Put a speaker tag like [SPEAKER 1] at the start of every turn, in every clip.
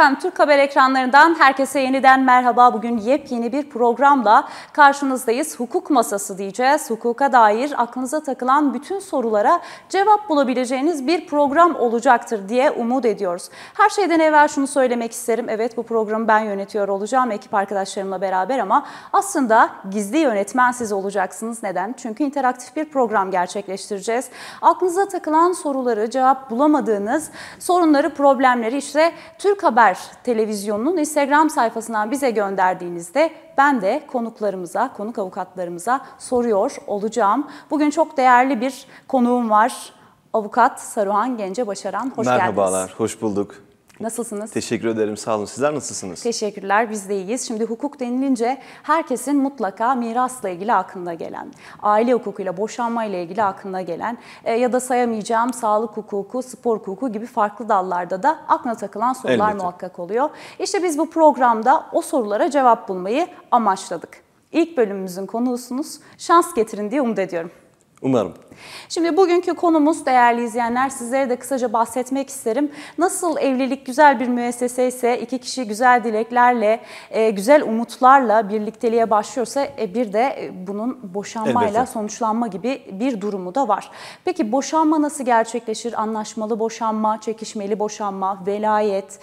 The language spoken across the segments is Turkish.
[SPEAKER 1] Efendim Türk Haber ekranlarından herkese yeniden merhaba. Bugün yepyeni bir programla karşınızdayız. Hukuk masası diyeceğiz. Hukuka dair aklınıza takılan bütün sorulara cevap bulabileceğiniz bir program olacaktır diye umut ediyoruz. Her şeyden evvel şunu söylemek isterim. Evet bu programı ben yönetiyor olacağım ekip arkadaşlarımla beraber ama aslında gizli yönetmen siz olacaksınız. Neden? Çünkü interaktif bir program gerçekleştireceğiz. Aklınıza takılan soruları cevap bulamadığınız sorunları, problemleri işte Türk Haber Haber televizyonunun Instagram sayfasından bize gönderdiğinizde ben de konuklarımıza, konuk avukatlarımıza soruyor olacağım. Bugün çok değerli bir konuğum var. Avukat Saruhan Gence Başaran, hoş Merhabalar, geldiniz.
[SPEAKER 2] Merhabalar, hoş bulduk. Nasılsınız? Teşekkür ederim. Sağ olun. Sizler nasılsınız?
[SPEAKER 1] Teşekkürler. Biz de iyiyiz. Şimdi hukuk denilince herkesin mutlaka mirasla ilgili aklına gelen, aile hukukuyla, boşanmayla ilgili aklına gelen e, ya da sayamayacağım sağlık hukuku, spor hukuku gibi farklı dallarda da aklına takılan sorular Elbette. muhakkak oluyor. İşte biz bu programda o sorulara cevap bulmayı amaçladık. İlk bölümümüzün konusunuz Şans getirin diye umut ediyorum. Umarım. Şimdi bugünkü konumuz değerli izleyenler sizlere de kısaca bahsetmek isterim. Nasıl evlilik güzel bir müessese ise iki kişi güzel dileklerle, e, güzel umutlarla birlikteliğe başlıyorsa e, bir de e, bunun boşanmayla Elbette. sonuçlanma gibi bir durumu da var. Peki boşanma nasıl gerçekleşir? Anlaşmalı boşanma, çekişmeli boşanma, velayet,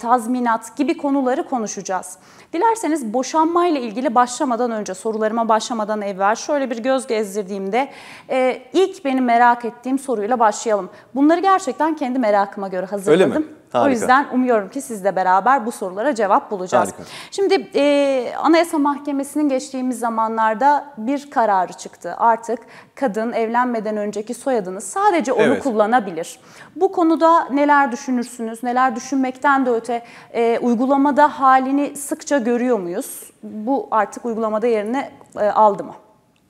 [SPEAKER 1] tazminat gibi konuları konuşacağız. Dilerseniz boşanmayla ilgili başlamadan önce sorularıma başlamadan evvel şöyle bir göz gezdirdiğimde ee, ilk benim merak ettiğim soruyla başlayalım. Bunları gerçekten kendi merakıma göre hazırladım. Öyle mi? Harika. O yüzden umuyorum ki sizle beraber bu sorulara cevap bulacağız. Harika. Şimdi e, Anayasa Mahkemesi'nin geçtiğimiz zamanlarda bir kararı çıktı. Artık kadın evlenmeden önceki soyadını sadece onu evet. kullanabilir. Bu konuda neler düşünürsünüz? Neler düşünmekten de öte e, uygulamada halini sıkça görüyor muyuz? Bu artık uygulamada yerine e, aldı mı?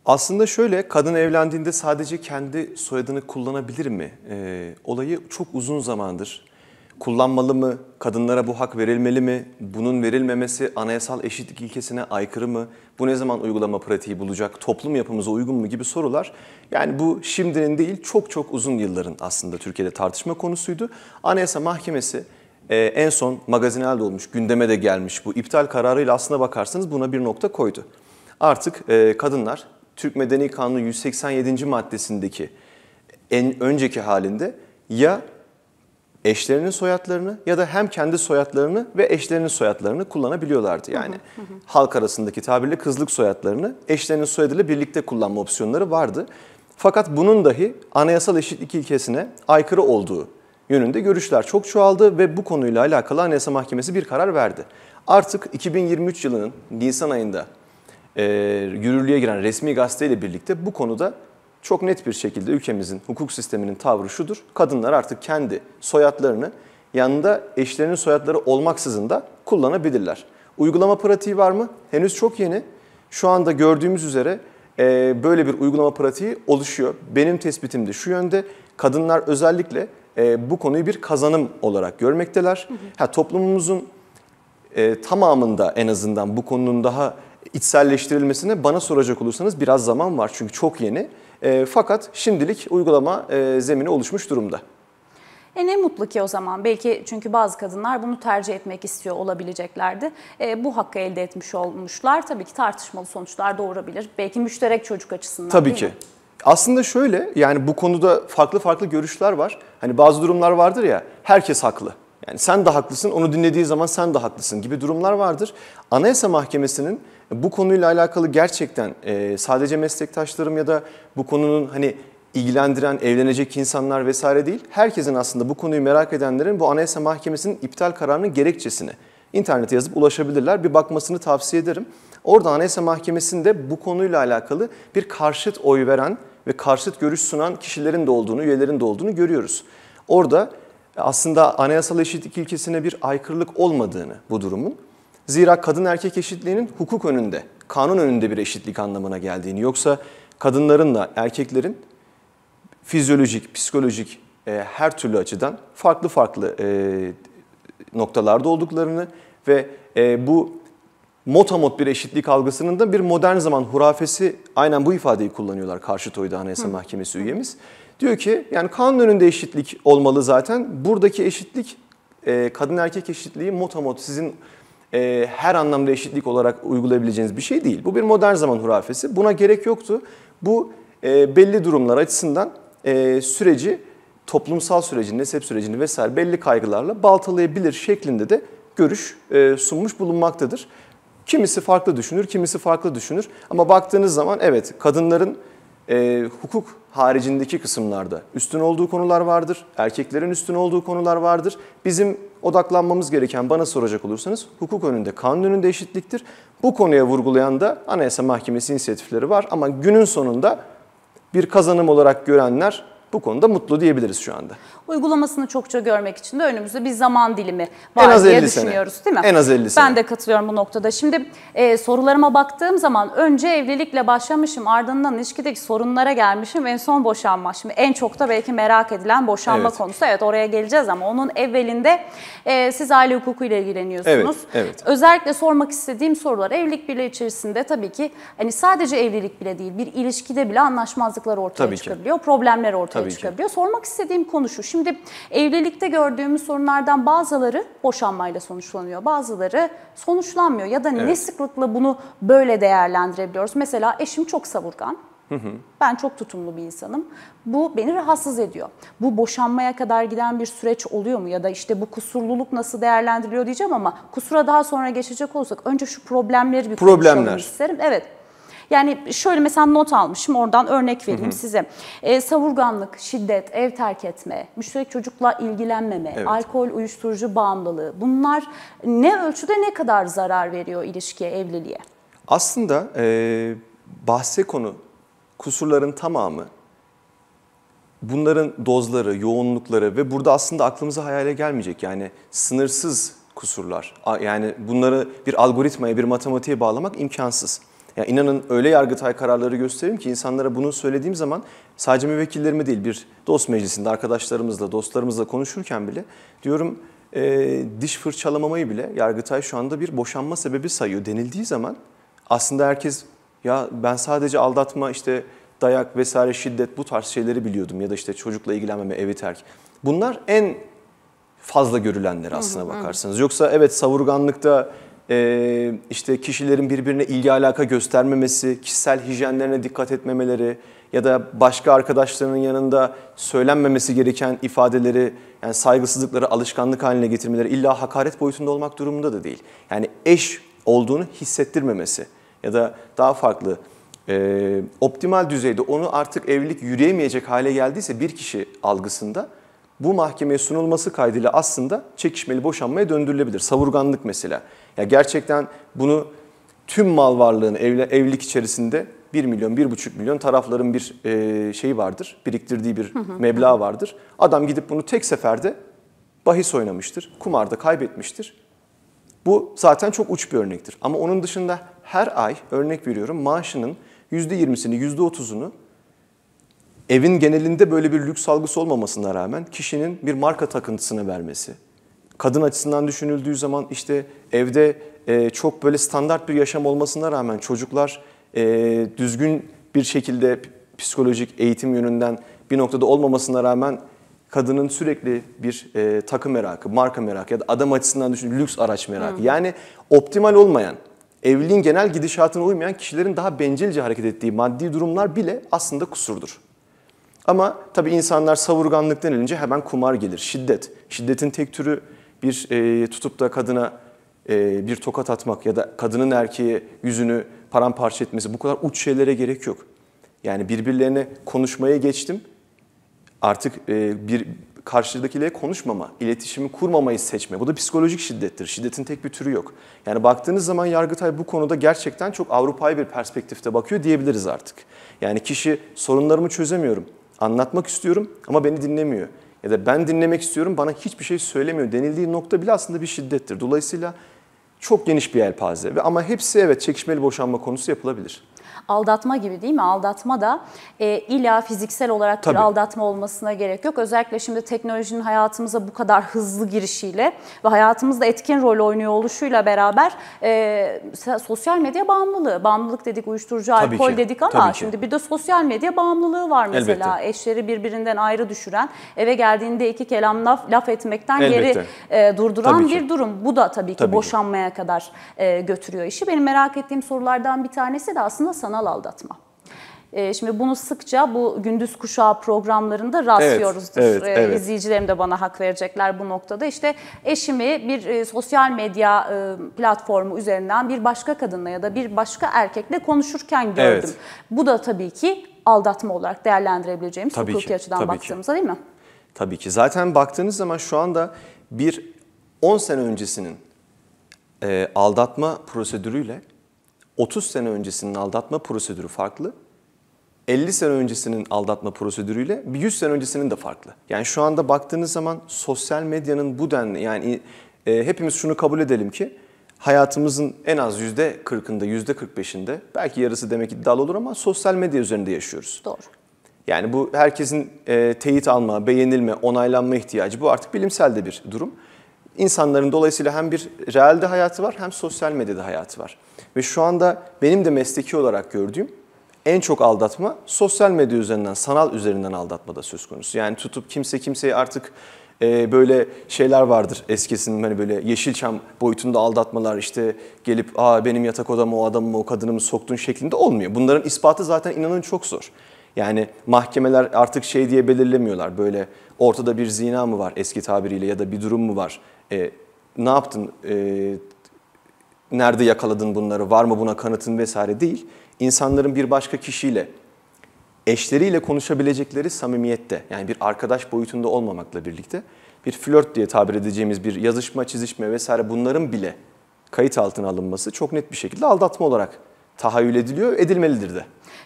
[SPEAKER 2] Aslında şöyle, kadın evlendiğinde sadece kendi soyadını kullanabilir mi? E, olayı çok uzun zamandır kullanmalı mı? Kadınlara bu hak verilmeli mi? Bunun verilmemesi anayasal eşitlik ilkesine aykırı mı? Bu ne zaman uygulama pratiği bulacak? Toplum yapımıza uygun mu gibi sorular. Yani bu şimdinin değil çok çok uzun yılların aslında Türkiye'de tartışma konusuydu. Anayasa Mahkemesi e, en son magazinel de olmuş, gündeme de gelmiş bu iptal kararıyla aslına bakarsanız buna bir nokta koydu. Artık e, kadınlar Türk Medeni Kanunu 187. maddesindeki en önceki halinde ya eşlerinin soyadlarını ya da hem kendi soyadlarını ve eşlerinin soyadlarını kullanabiliyorlardı. Yani hı hı hı. halk arasındaki tabirle kızlık soyadlarını eşlerinin soyadıyla birlikte kullanma opsiyonları vardı. Fakat bunun dahi anayasal eşitlik ilkesine aykırı olduğu yönünde görüşler çok çoğaldı ve bu konuyla alakalı Anayasa Mahkemesi bir karar verdi. Artık 2023 yılının Nisan ayında e, yürürlüğe giren resmi gazeteyle birlikte bu konuda çok net bir şekilde ülkemizin hukuk sisteminin tavrı şudur. Kadınlar artık kendi soyadlarını yanında eşlerinin soyadları olmaksızın da kullanabilirler. Uygulama pratiği var mı? Henüz çok yeni. Şu anda gördüğümüz üzere e, böyle bir uygulama pratiği oluşuyor. Benim tespitim de şu yönde. Kadınlar özellikle e, bu konuyu bir kazanım olarak görmekteler. Hı hı. Ha, toplumumuzun e, tamamında en azından bu konunun daha içselleştirilmesine bana soracak olursanız biraz zaman var çünkü çok yeni. E, fakat şimdilik uygulama e, zemini oluşmuş durumda.
[SPEAKER 1] E ne mutlu ki o zaman. Belki çünkü bazı kadınlar bunu tercih etmek istiyor olabileceklerdi. E, bu hakkı elde etmiş olmuşlar. Tabii ki tartışmalı sonuçlar doğurabilir. Belki müşterek çocuk açısından Tabii ki. Mi?
[SPEAKER 2] Aslında şöyle yani bu konuda farklı farklı görüşler var. Hani bazı durumlar vardır ya herkes haklı. Yani sen de haklısın, onu dinlediği zaman sen de haklısın gibi durumlar vardır. Anayasa Mahkemesi'nin bu konuyla alakalı gerçekten e, sadece meslektaşlarım ya da bu konunun hani ilgilendiren, evlenecek insanlar vesaire değil. Herkesin aslında bu konuyu merak edenlerin bu Anayasa Mahkemesi'nin iptal kararının gerekçesini internete yazıp ulaşabilirler. Bir bakmasını tavsiye ederim. Orada Anayasa Mahkemesi'nde bu konuyla alakalı bir karşıt oy veren ve karşıt görüş sunan kişilerin de olduğunu, üyelerin de olduğunu görüyoruz. Orada aslında anayasal eşitlik ilkesine bir aykırılık olmadığını bu durumun. Zira kadın erkek eşitliğinin hukuk önünde, kanun önünde bir eşitlik anlamına geldiğini yoksa kadınlarınla erkeklerin fizyolojik, psikolojik e, her türlü açıdan farklı farklı e, noktalarda olduklarını ve e, bu motamot bir eşitlik algısının da bir modern zaman hurafesi aynen bu ifadeyi kullanıyorlar karşı toyda Anayasa Hı. Mahkemesi üyemiz. Diyor ki yani kanun önünde eşitlik olmalı zaten. Buradaki eşitlik e, kadın erkek eşitliği motamot sizin e, her anlamda eşitlik olarak uygulayabileceğiniz bir şey değil. Bu bir modern zaman hurafesi. Buna gerek yoktu. Bu e, belli durumlar açısından süreci, toplumsal sürecini, nesep sürecini vesaire belli kaygılarla baltalayabilir şeklinde de görüş sunmuş bulunmaktadır. Kimisi farklı düşünür, kimisi farklı düşünür. Ama baktığınız zaman evet kadınların hukuk haricindeki kısımlarda üstün olduğu konular vardır. Erkeklerin üstün olduğu konular vardır. Bizim odaklanmamız gereken bana soracak olursanız hukuk önünde, kanun önünde eşitliktir. Bu konuya vurgulayan da Anayasa Mahkemesi inisiyatifleri var ama günün sonunda bir kazanım olarak görenler bu konuda mutlu diyebiliriz şu anda
[SPEAKER 1] uygulamasını çokça görmek için de önümüzde bir zaman dilimi var en az diye düşünüyoruz sene. değil mi? En az 50 sene. Ben de katılıyorum bu noktada. Şimdi e, sorularıma baktığım zaman önce evlilikle başlamışım ardından ilişkideki sorunlara gelmişim en son boşanma. Şimdi en çok da belki merak edilen boşanma evet. konusu. Evet oraya geleceğiz ama onun evvelinde e, siz aile hukukuyla ilgileniyorsunuz. Evet, evet. Özellikle sormak istediğim sorular evlilik bile içerisinde tabii ki hani sadece evlilik bile değil bir ilişkide bile anlaşmazlıklar ortaya tabii çıkabiliyor. Ki. Problemler ortaya tabii çıkabiliyor. Ki. Sormak istediğim konu şu. Şimdi Şimdi evlilikte gördüğümüz sorunlardan bazıları boşanmayla sonuçlanıyor. Bazıları sonuçlanmıyor ya da evet. ne sıklıkla bunu böyle değerlendirebiliyoruz. Mesela eşim çok savurgan. Hı hı. Ben çok tutumlu bir insanım. Bu beni rahatsız ediyor. Bu boşanmaya kadar giden bir süreç oluyor mu? Ya da işte bu kusurluluk nasıl değerlendiriliyor diyeceğim ama kusura daha sonra geçecek olsak önce şu problemleri bir Problemler. konuşalım isterim. Evet yani şöyle mesela not almışım oradan örnek vereyim hı hı. size. E, savurganlık, şiddet, ev terk etme, müşterek çocukla ilgilenmeme, evet. alkol, uyuşturucu bağımlılığı bunlar ne ölçüde ne kadar zarar veriyor ilişkiye, evliliğe?
[SPEAKER 2] Aslında e, bahse konu kusurların tamamı bunların dozları, yoğunlukları ve burada aslında aklımıza hayale gelmeyecek yani sınırsız kusurlar. Yani bunları bir algoritmaya, bir matematiğe bağlamak imkansız. Ya inanın öyle yargıtay kararları gösteririm ki insanlara bunu söylediğim zaman sadece müvekkillerime değil bir dost meclisinde arkadaşlarımızla, dostlarımızla konuşurken bile diyorum e, diş fırçalamamayı bile yargıtay şu anda bir boşanma sebebi sayıyor denildiği zaman aslında herkes ya ben sadece aldatma işte dayak vesaire şiddet bu tarz şeyleri biliyordum ya da işte çocukla ilgilenmeme, evi terk. Bunlar en fazla görülenler aslına bakarsanız. Yoksa evet savurganlıkta e, işte kişilerin birbirine ilgi alaka göstermemesi, kişisel hijyenlerine dikkat etmemeleri ya da başka arkadaşlarının yanında söylenmemesi gereken ifadeleri yani saygısızlıkları alışkanlık haline getirmeleri illa hakaret boyutunda olmak durumunda da değil. Yani eş olduğunu hissettirmemesi ya da daha farklı e, optimal düzeyde onu artık evlilik yürüyemeyecek hale geldiyse bir kişi algısında bu mahkemeye sunulması kaydıyla aslında çekişmeli boşanmaya döndürülebilir. Savurganlık mesela. Ya gerçekten bunu tüm mal varlığını evle, evlilik içerisinde 1 milyon, 1,5 milyon tarafların bir e, şeyi vardır. Biriktirdiği bir hı meblağ vardır. Adam gidip bunu tek seferde bahis oynamıştır. Kumarda kaybetmiştir. Bu zaten çok uç bir örnektir. Ama onun dışında her ay örnek veriyorum maaşının %20'sini, %30'unu evin genelinde böyle bir lüks algısı olmamasına rağmen kişinin bir marka takıntısını vermesi. Kadın açısından düşünüldüğü zaman işte evde e, çok böyle standart bir yaşam olmasına rağmen çocuklar e, düzgün bir şekilde psikolojik eğitim yönünden bir noktada olmamasına rağmen kadının sürekli bir e, takı merakı, marka merakı ya da adam açısından düşün lüks araç merakı. Hmm. Yani optimal olmayan, evliliğin genel gidişatına uymayan kişilerin daha bencilce hareket ettiği maddi durumlar bile aslında kusurdur. Ama tabii insanlar savurganlık denilince hemen kumar gelir, şiddet. Şiddetin tek türü bir e, tutup da kadına e, bir tokat atmak ya da kadının erkeğe yüzünü paramparça etmesi bu kadar uç şeylere gerek yok. Yani birbirlerine konuşmaya geçtim. Artık e, bir karşıdakiyle konuşmama, iletişimi kurmamayı seçme. Bu da psikolojik şiddettir. Şiddetin tek bir türü yok. Yani baktığınız zaman Yargıtay bu konuda gerçekten çok Avrupa'yı bir perspektifte bakıyor diyebiliriz artık. Yani kişi sorunlarımı çözemiyorum anlatmak istiyorum ama beni dinlemiyor. Ya da ben dinlemek istiyorum bana hiçbir şey söylemiyor denildiği nokta bile aslında bir şiddettir. Dolayısıyla çok geniş bir yelpaze ve ama hepsi evet çekişmeli boşanma konusu yapılabilir
[SPEAKER 1] aldatma gibi değil mi? Aldatma da e, illa fiziksel olarak Tabii. bir aldatma olmasına gerek yok. Özellikle şimdi teknolojinin hayatımıza bu kadar hızlı girişiyle ve hayatımızda etkin rol oynuyor oluşuyla beraber e, sosyal medya bağımlılığı. Bağımlılık dedik, uyuşturucu, Tabii alkol ki. dedik ama şimdi bir de sosyal medya bağımlılığı var mesela. Elbette. Eşleri birbirinden ayrı düşüren, eve geldiğinde iki kelam laf, laf etmekten geri e, durduran tabii bir ki. durum. Bu da tabii ki tabii boşanmaya ki. kadar e, götürüyor işi. Benim merak ettiğim sorulardan bir tanesi de aslında sana sanal aldatma. Ee, şimdi bunu sıkça bu gündüz kuşağı programlarında rastlıyoruzdur. Evet, evet, ee, evet. İzleyicilerim de bana hak verecekler bu noktada. İşte eşimi bir e, sosyal medya e, platformu üzerinden bir başka kadınla ya da bir başka erkekle konuşurken gördüm. Evet. Bu da tabii ki aldatma olarak değerlendirebileceğimiz tabii hukuki ki, açıdan tabii baktığımızda ki. değil mi?
[SPEAKER 2] Tabii ki. Zaten baktığınız zaman şu anda bir 10 sene öncesinin e, aldatma prosedürüyle 30 sene öncesinin aldatma prosedürü farklı. 50 sene öncesinin aldatma prosedürüyle 100 sene öncesinin de farklı. Yani şu anda baktığınız zaman sosyal medyanın bu denli yani e, hepimiz şunu kabul edelim ki hayatımızın en az %40'ında, %45'inde belki yarısı demek iddialı olur ama sosyal medya üzerinde yaşıyoruz. Doğru. Yani bu herkesin e, teyit alma, beğenilme, onaylanma ihtiyacı bu artık bilimsel de bir durum. İnsanların dolayısıyla hem bir realde hayatı var hem sosyal medyada hayatı var. Ve şu anda benim de mesleki olarak gördüğüm en çok aldatma sosyal medya üzerinden, sanal üzerinden aldatma da söz konusu. Yani tutup kimse kimseyi artık e, böyle şeyler vardır eskisinin hani böyle Yeşilçam boyutunda aldatmalar işte gelip aa benim yatak odamı, o adamı o kadınımı soktun şeklinde olmuyor. Bunların ispatı zaten inanın çok zor. Yani mahkemeler artık şey diye belirlemiyorlar böyle ortada bir zina mı var eski tabiriyle ya da bir durum mu var? E, ne yaptın? E, nerede yakaladın bunları, var mı buna kanıtın vesaire değil. İnsanların bir başka kişiyle, eşleriyle konuşabilecekleri samimiyette, yani bir arkadaş boyutunda olmamakla birlikte bir flört diye tabir edeceğimiz bir yazışma, çizişme vesaire bunların bile kayıt altına alınması çok net bir şekilde aldatma olarak tahayyül ediliyor, edilmelidir de.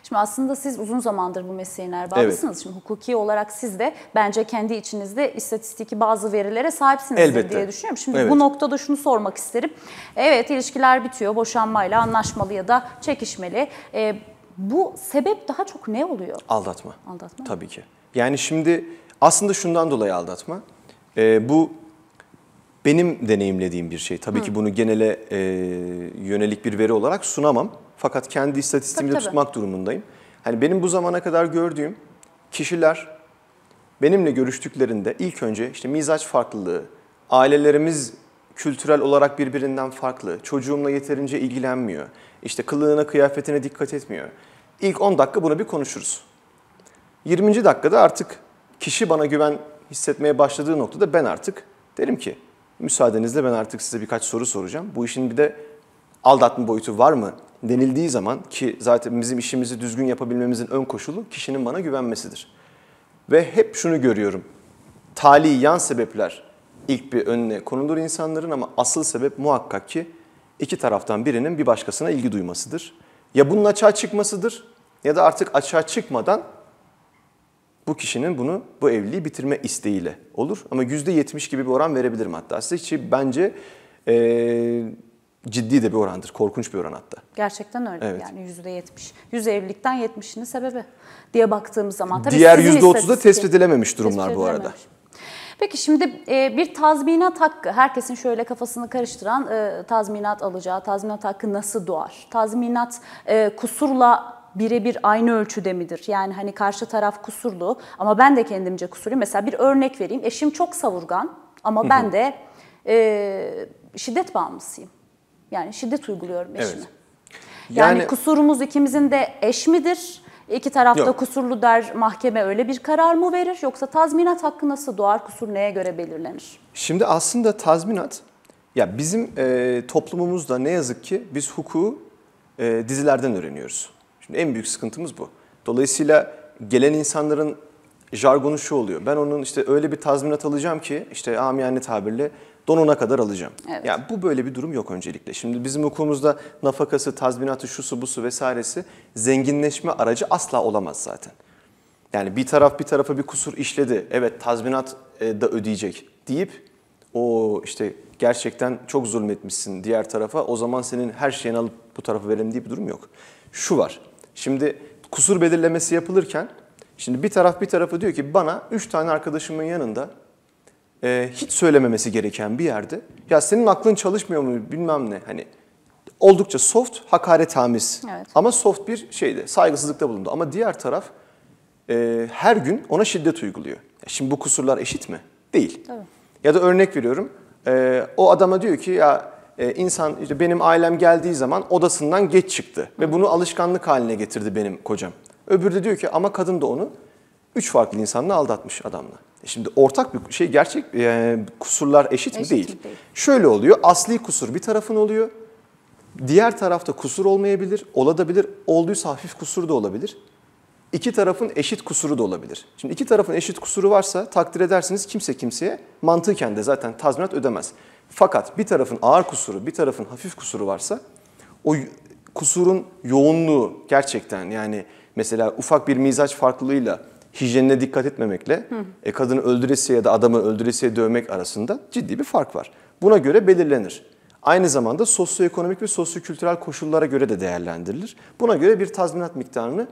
[SPEAKER 1] Şimdi aslında siz uzun zamandır bu mesleğin erbabısınız. Evet. Şimdi hukuki olarak siz de bence kendi içinizde istatistiki bazı verilere sahipsiniz diye düşünüyorum. Şimdi evet. bu noktada şunu sormak isterim. Evet ilişkiler bitiyor boşanmayla anlaşmalı ya da çekişmeli. E, bu sebep daha çok ne oluyor? Aldatma. Aldatma.
[SPEAKER 2] Tabii ki. Yani şimdi aslında şundan dolayı aldatma. E, bu benim deneyimlediğim bir şey. Tabii Hı. ki bunu genele e, yönelik bir veri olarak sunamam. Fakat kendi istatistiğimi de tutmak durumundayım. Hani benim bu zamana kadar gördüğüm kişiler benimle görüştüklerinde ilk önce işte mizaç farklılığı, ailelerimiz kültürel olarak birbirinden farklı, çocuğumla yeterince ilgilenmiyor, işte kılığına kıyafetine dikkat etmiyor. İlk 10 dakika bunu bir konuşuruz. 20. dakikada artık kişi bana güven hissetmeye başladığı noktada ben artık derim ki müsaadenizle ben artık size birkaç soru soracağım. Bu işin bir de aldatma boyutu var mı denildiği zaman ki zaten bizim işimizi düzgün yapabilmemizin ön koşulu kişinin bana güvenmesidir. Ve hep şunu görüyorum. Tali yan sebepler ilk bir önüne konulur insanların ama asıl sebep muhakkak ki iki taraftan birinin bir başkasına ilgi duymasıdır. Ya bunun açığa çıkmasıdır ya da artık açığa çıkmadan bu kişinin bunu bu evliliği bitirme isteğiyle olur. Ama %70 gibi bir oran verebilirim hatta size. Hiç bence ee, ciddi de bir orandır. Korkunç bir oran hatta.
[SPEAKER 1] Gerçekten öyle. Evet. Yani yetmiş, yüz evlilikten 70'ini sebebi diye baktığımız zaman. Tabii Diğer yüzde otuzda tespit
[SPEAKER 2] edilememiş durumlar tespit bu arada.
[SPEAKER 1] Peki şimdi e, bir tazminat hakkı, herkesin şöyle kafasını karıştıran e, tazminat alacağı, tazminat hakkı nasıl doğar? Tazminat e, kusurla birebir aynı ölçüde midir? Yani hani karşı taraf kusurlu ama ben de kendimce kusurluyum. Mesela bir örnek vereyim. Eşim çok savurgan ama ben de şiddet bağımlısıyım. Yani şiddet uyguluyorum eşime. Evet. Yani, yani kusurumuz ikimizin de eş midir? İki tarafta kusurlu der mahkeme öyle bir karar mı verir yoksa tazminat hakkı nasıl doğar kusur neye göre belirlenir?
[SPEAKER 2] Şimdi aslında tazminat ya bizim e, toplumumuzda ne yazık ki biz hukuku e, dizilerden öğreniyoruz. Şimdi en büyük sıkıntımız bu. Dolayısıyla gelen insanların jargonu şu oluyor. Ben onun işte öyle bir tazminat alacağım ki işte amiyane tabirle donuna kadar alacağım. Evet. Yani bu böyle bir durum yok öncelikle. Şimdi bizim hukukumuzda nafakası, tazminatı, şusu, busu vesairesi zenginleşme aracı asla olamaz zaten. Yani bir taraf bir tarafa bir kusur işledi. Evet tazminat e, da ödeyecek deyip o işte gerçekten çok zulmetmişsin diğer tarafa. O zaman senin her şeyini alıp bu tarafa verelim diye bir durum yok. Şu var. Şimdi kusur belirlemesi yapılırken şimdi bir taraf bir tarafı diyor ki bana 3 tane arkadaşımın yanında e, hiç söylememesi gereken bir yerde ya senin aklın çalışmıyor mu bilmem ne hani oldukça soft hakaret hamis. evet. ama soft bir şeyde saygısızlıkta bulundu ama diğer taraf e, her gün ona şiddet uyguluyor. şimdi bu kusurlar eşit mi? Değil. Tabii. Ya da örnek veriyorum e, o adama diyor ki ya e, insan işte benim ailem geldiği zaman odasından geç çıktı ve bunu alışkanlık haline getirdi benim kocam. Öbürü de diyor ki ama kadın da onu Üç farklı insanla aldatmış adamla. E şimdi ortak bir şey gerçek e, kusurlar eşit, eşit mi? Değil. değil. Şöyle oluyor. Asli kusur bir tarafın oluyor. Diğer tarafta kusur olmayabilir, olabilir. Olduysa hafif kusur da olabilir. İki tarafın eşit kusuru da olabilir. Şimdi iki tarafın eşit kusuru varsa takdir edersiniz kimse kimseye mantıken de zaten tazminat ödemez. Fakat bir tarafın ağır kusuru, bir tarafın hafif kusuru varsa o kusurun yoğunluğu gerçekten yani mesela ufak bir mizaç farklılığıyla hijyenine dikkat etmemekle hı. e, kadını öldüresiye ya da adamı öldüresiye dövmek arasında ciddi bir fark var. Buna göre belirlenir. Aynı zamanda sosyoekonomik ve sosyokültürel koşullara göre de değerlendirilir. Buna göre bir tazminat miktarını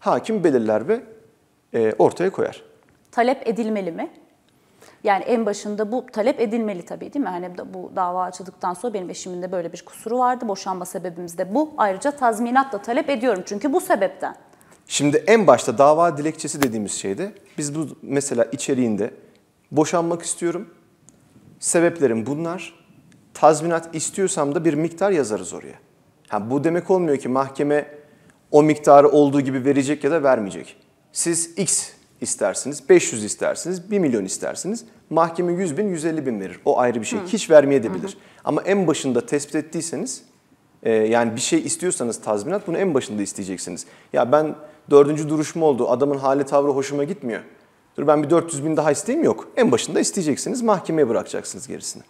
[SPEAKER 2] hakim belirler ve e, ortaya koyar.
[SPEAKER 1] Talep edilmeli mi? Yani en başında bu talep edilmeli tabii değil mi? Hani bu dava açıldıktan sonra benim eşimin de böyle bir kusuru vardı. Boşanma sebebimiz de bu. Ayrıca tazminat da talep ediyorum çünkü bu sebepten.
[SPEAKER 2] Şimdi en başta dava dilekçesi dediğimiz şeyde biz bu mesela içeriğinde boşanmak istiyorum. Sebeplerim bunlar. Tazminat istiyorsam da bir miktar yazarız oraya. Ha, bu demek olmuyor ki mahkeme o miktarı olduğu gibi verecek ya da vermeyecek. Siz X istersiniz, 500 istersiniz, 1 milyon istersiniz. Mahkeme 100 bin, 150 bin verir. O ayrı bir şey. Hı. Hiç vermeye de Ama en başında tespit ettiyseniz e, yani bir şey istiyorsanız tazminat bunu en başında isteyeceksiniz. Ya ben dördüncü duruşma oldu adamın hali tavrı hoşuma gitmiyor. Dur ben bir 400 bin daha isteyeyim yok. En başında isteyeceksiniz mahkemeye bırakacaksınız gerisini.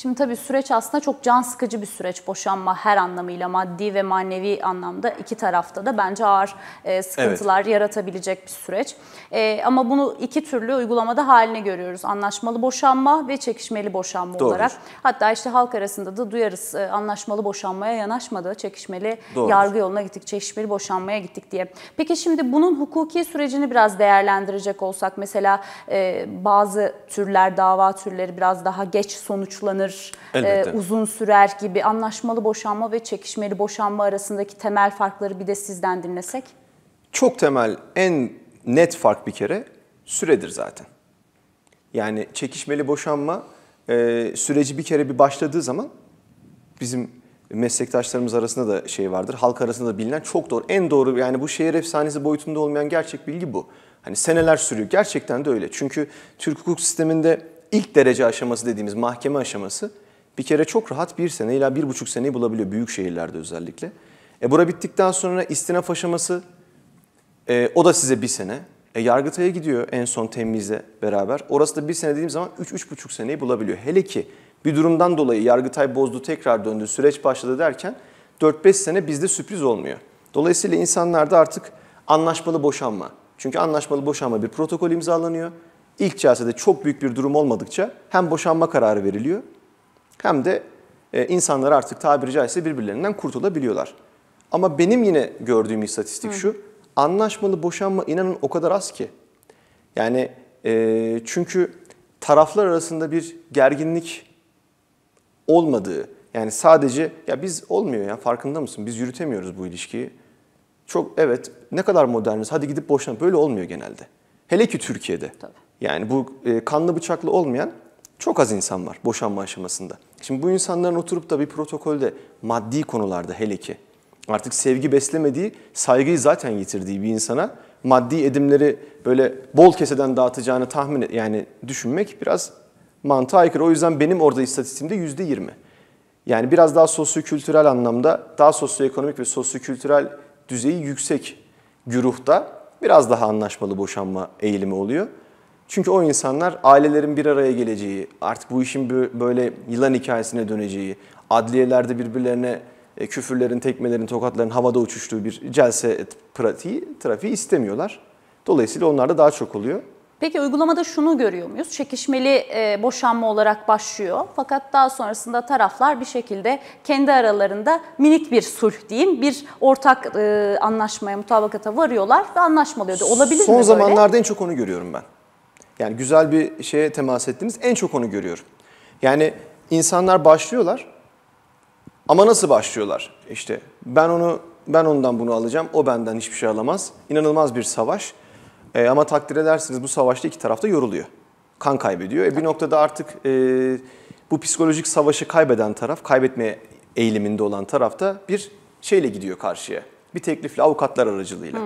[SPEAKER 1] Şimdi tabii süreç aslında çok can sıkıcı bir süreç boşanma her anlamıyla maddi ve manevi anlamda iki tarafta da bence ağır e, sıkıntılar evet. yaratabilecek bir süreç. E, ama bunu iki türlü uygulamada haline görüyoruz. Anlaşmalı boşanma ve çekişmeli boşanma Doğru. olarak. Hatta işte halk arasında da duyarız e, anlaşmalı boşanmaya yanaşmadı, çekişmeli Doğru. yargı yoluna gittik, çekişmeli boşanmaya gittik diye. Peki şimdi bunun hukuki sürecini biraz değerlendirecek olsak mesela e, bazı türler, dava türleri biraz daha geç sonuçlanır yıldır e, uzun sürer gibi anlaşmalı boşanma ve çekişmeli boşanma arasındaki temel farkları bir de sizden dinlesek?
[SPEAKER 2] Çok temel, en net fark bir kere süredir zaten. Yani çekişmeli boşanma e, süreci bir kere bir başladığı zaman bizim meslektaşlarımız arasında da şey vardır. Halk arasında da bilinen çok doğru. En doğru yani bu şehir efsanesi boyutunda olmayan gerçek bilgi bu. Hani seneler sürüyor. Gerçekten de öyle. Çünkü Türk hukuk sisteminde ilk derece aşaması dediğimiz mahkeme aşaması bir kere çok rahat bir sene ila bir buçuk seneyi bulabiliyor büyük şehirlerde özellikle. E bura bittikten sonra istinaf aşaması e, o da size bir sene. E, Yargıtay'a gidiyor en son temizle beraber. Orası da bir sene dediğim zaman üç üç buçuk seneyi bulabiliyor. Hele ki bir durumdan dolayı Yargıtay bozdu tekrar döndü süreç başladı derken 4-5 sene bizde sürpriz olmuyor. Dolayısıyla insanlarda artık anlaşmalı boşanma. Çünkü anlaşmalı boşanma bir protokol imzalanıyor ilk celsede çok büyük bir durum olmadıkça hem boşanma kararı veriliyor hem de e, insanlar artık tabiri caizse birbirlerinden kurtulabiliyorlar. Ama benim yine gördüğüm istatistik şu, anlaşmalı boşanma inanın o kadar az ki. Yani e, çünkü taraflar arasında bir gerginlik olmadığı, yani sadece ya biz olmuyor ya farkında mısın? Biz yürütemiyoruz bu ilişkiyi. Çok evet ne kadar moderniz hadi gidip boşan böyle olmuyor genelde. Hele ki Türkiye'de. Tabii. Yani bu e, kanlı bıçaklı olmayan çok az insan var boşanma aşamasında. Şimdi bu insanların oturup da bir protokolde maddi konularda hele ki artık sevgi beslemediği, saygıyı zaten yitirdiği bir insana maddi edimleri böyle bol keseden dağıtacağını tahmin yani düşünmek biraz mantığa aykırı. O yüzden benim orada istatistiğimde yüzde yirmi. Yani biraz daha sosyokültürel anlamda, daha sosyoekonomik ve sosyokültürel düzeyi yüksek güruhta biraz daha anlaşmalı boşanma eğilimi oluyor. Çünkü o insanlar ailelerin bir araya geleceği, artık bu işin böyle yılan hikayesine döneceği, adliyelerde birbirlerine e, küfürlerin, tekmelerin, tokatların havada uçuştuğu bir celse pratiği, trafiği istemiyorlar. Dolayısıyla onlar da daha çok oluyor.
[SPEAKER 1] Peki uygulamada şunu görüyor muyuz? Çekişmeli e, boşanma olarak başlıyor. Fakat daha sonrasında taraflar bir şekilde kendi aralarında minik bir sulh diyeyim, bir ortak e, anlaşmaya, mutabakata varıyorlar ve anlaşmalıyor. Olabilir Son mi böyle? Son zamanlarda
[SPEAKER 2] en çok onu görüyorum ben. Yani güzel bir şeye temas ettiniz. En çok onu görüyorum. Yani insanlar başlıyorlar ama nasıl başlıyorlar? İşte ben onu ben ondan bunu alacağım, o benden hiçbir şey alamaz. İnanılmaz bir savaş. E, ama takdir edersiniz bu savaşta iki tarafta yoruluyor. Kan kaybediyor. E, bir noktada artık e, bu psikolojik savaşı kaybeden taraf, kaybetme eğiliminde olan tarafta bir şeyle gidiyor karşıya. Bir teklifle avukatlar aracılığıyla.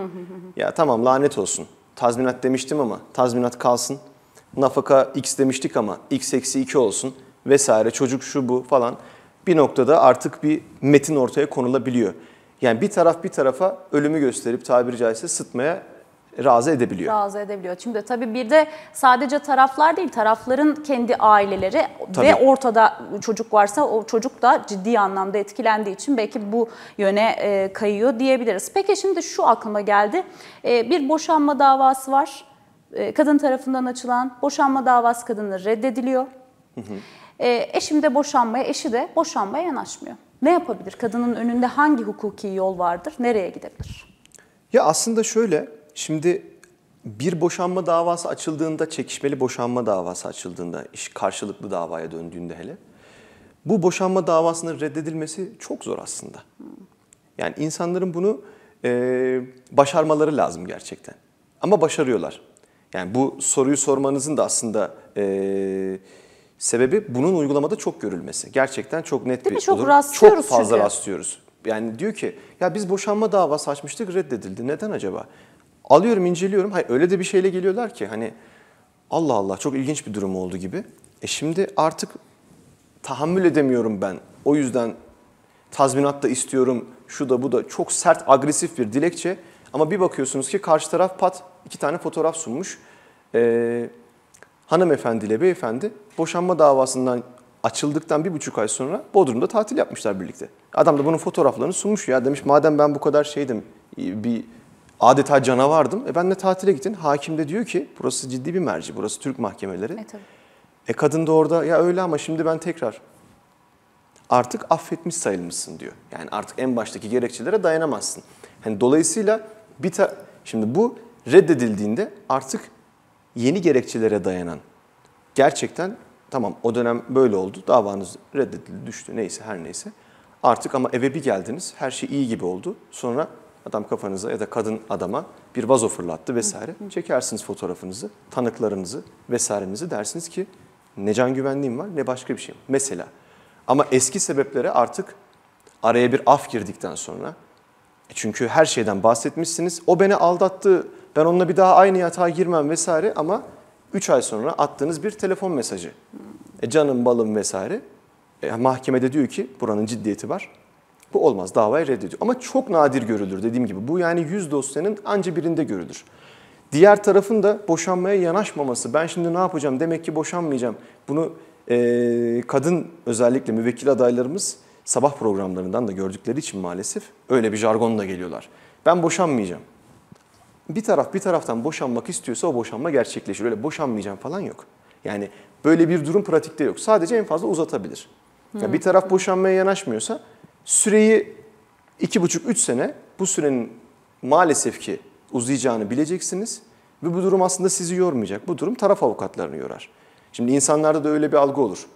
[SPEAKER 2] ya tamam lanet olsun Tazminat demiştim ama tazminat kalsın. Nafaka x demiştik ama x eksi 2 olsun vesaire çocuk şu bu falan. Bir noktada artık bir metin ortaya konulabiliyor. Yani bir taraf bir tarafa ölümü gösterip tabiri caizse sıtmaya razı edebiliyor.
[SPEAKER 1] Razı edebiliyor. Şimdi tabii bir de sadece taraflar değil, tarafların kendi aileleri tabii. ve ortada çocuk varsa o çocuk da ciddi anlamda etkilendiği için belki bu yöne e, kayıyor diyebiliriz. Peki şimdi şu aklıma geldi. E, bir boşanma davası var. E, kadın tarafından açılan boşanma davası kadını reddediliyor. Hı hı. E, eşim de boşanmaya, eşi de boşanmaya yanaşmıyor. Ne yapabilir? Kadının önünde hangi hukuki yol vardır? Nereye gidebilir?
[SPEAKER 2] Ya aslında şöyle, Şimdi bir boşanma davası açıldığında, çekişmeli boşanma davası açıldığında, iş karşılıklı davaya döndüğünde hele, bu boşanma davasının reddedilmesi çok zor aslında. Yani insanların bunu e, başarmaları lazım gerçekten. Ama başarıyorlar. Yani bu soruyu sormanızın da aslında e, sebebi bunun uygulamada çok görülmesi. Gerçekten çok net Değil bir çok olur. çok fazla çünkü. rastlıyoruz. Yani diyor ki ya biz boşanma davası açmıştık reddedildi. Neden acaba? Alıyorum, inceliyorum. Hayır öyle de bir şeyle geliyorlar ki hani Allah Allah çok ilginç bir durum oldu gibi. E şimdi artık tahammül edemiyorum ben. O yüzden tazminat da istiyorum, şu da bu da çok sert, agresif bir dilekçe. Ama bir bakıyorsunuz ki karşı taraf pat iki tane fotoğraf sunmuş. Ee, ile beyefendi boşanma davasından açıldıktan bir buçuk ay sonra Bodrum'da tatil yapmışlar birlikte. Adam da bunun fotoğraflarını sunmuş ya demiş madem ben bu kadar şeydim bir adeta canavardım. E ben de tatile gittin. Hakim de diyor ki burası ciddi bir merci. Burası Türk mahkemeleri. E, tabii. e kadın da orada ya öyle ama şimdi ben tekrar artık affetmiş sayılmışsın diyor. Yani artık en baştaki gerekçelere dayanamazsın. Hani dolayısıyla bir ta şimdi bu reddedildiğinde artık yeni gerekçelere dayanan gerçekten tamam o dönem böyle oldu. Davanız reddedildi, düştü neyse her neyse. Artık ama eve bir geldiniz. Her şey iyi gibi oldu. Sonra Adam kafanıza ya da kadın adama bir vazo fırlattı vesaire. Çekersiniz fotoğrafınızı, tanıklarınızı vesairenizi dersiniz ki ne can güvenliğim var ne başka bir şeyim. Mesela ama eski sebeplere artık araya bir af girdikten sonra e çünkü her şeyden bahsetmişsiniz. O beni aldattı. Ben onunla bir daha aynı yatağa girmem vesaire ama 3 ay sonra attığınız bir telefon mesajı. E canım balım vesaire. E, mahkemede diyor ki buranın ciddiyeti var. Bu olmaz. Davayı reddediyor. Ama çok nadir görülür dediğim gibi. Bu yani 100 dosyanın anca birinde görülür. Diğer tarafın da boşanmaya yanaşmaması. Ben şimdi ne yapacağım? Demek ki boşanmayacağım. Bunu e, kadın özellikle müvekkil adaylarımız sabah programlarından da gördükleri için maalesef öyle bir jargonla geliyorlar. Ben boşanmayacağım. Bir taraf bir taraftan boşanmak istiyorsa o boşanma gerçekleşir. Öyle boşanmayacağım falan yok. Yani böyle bir durum pratikte yok. Sadece en fazla uzatabilir. Yani bir taraf boşanmaya yanaşmıyorsa Süreyi 2,5-3 sene bu sürenin maalesef ki uzayacağını bileceksiniz ve bu durum aslında sizi yormayacak. Bu durum taraf avukatlarını yorar. Şimdi insanlarda da öyle bir algı olur.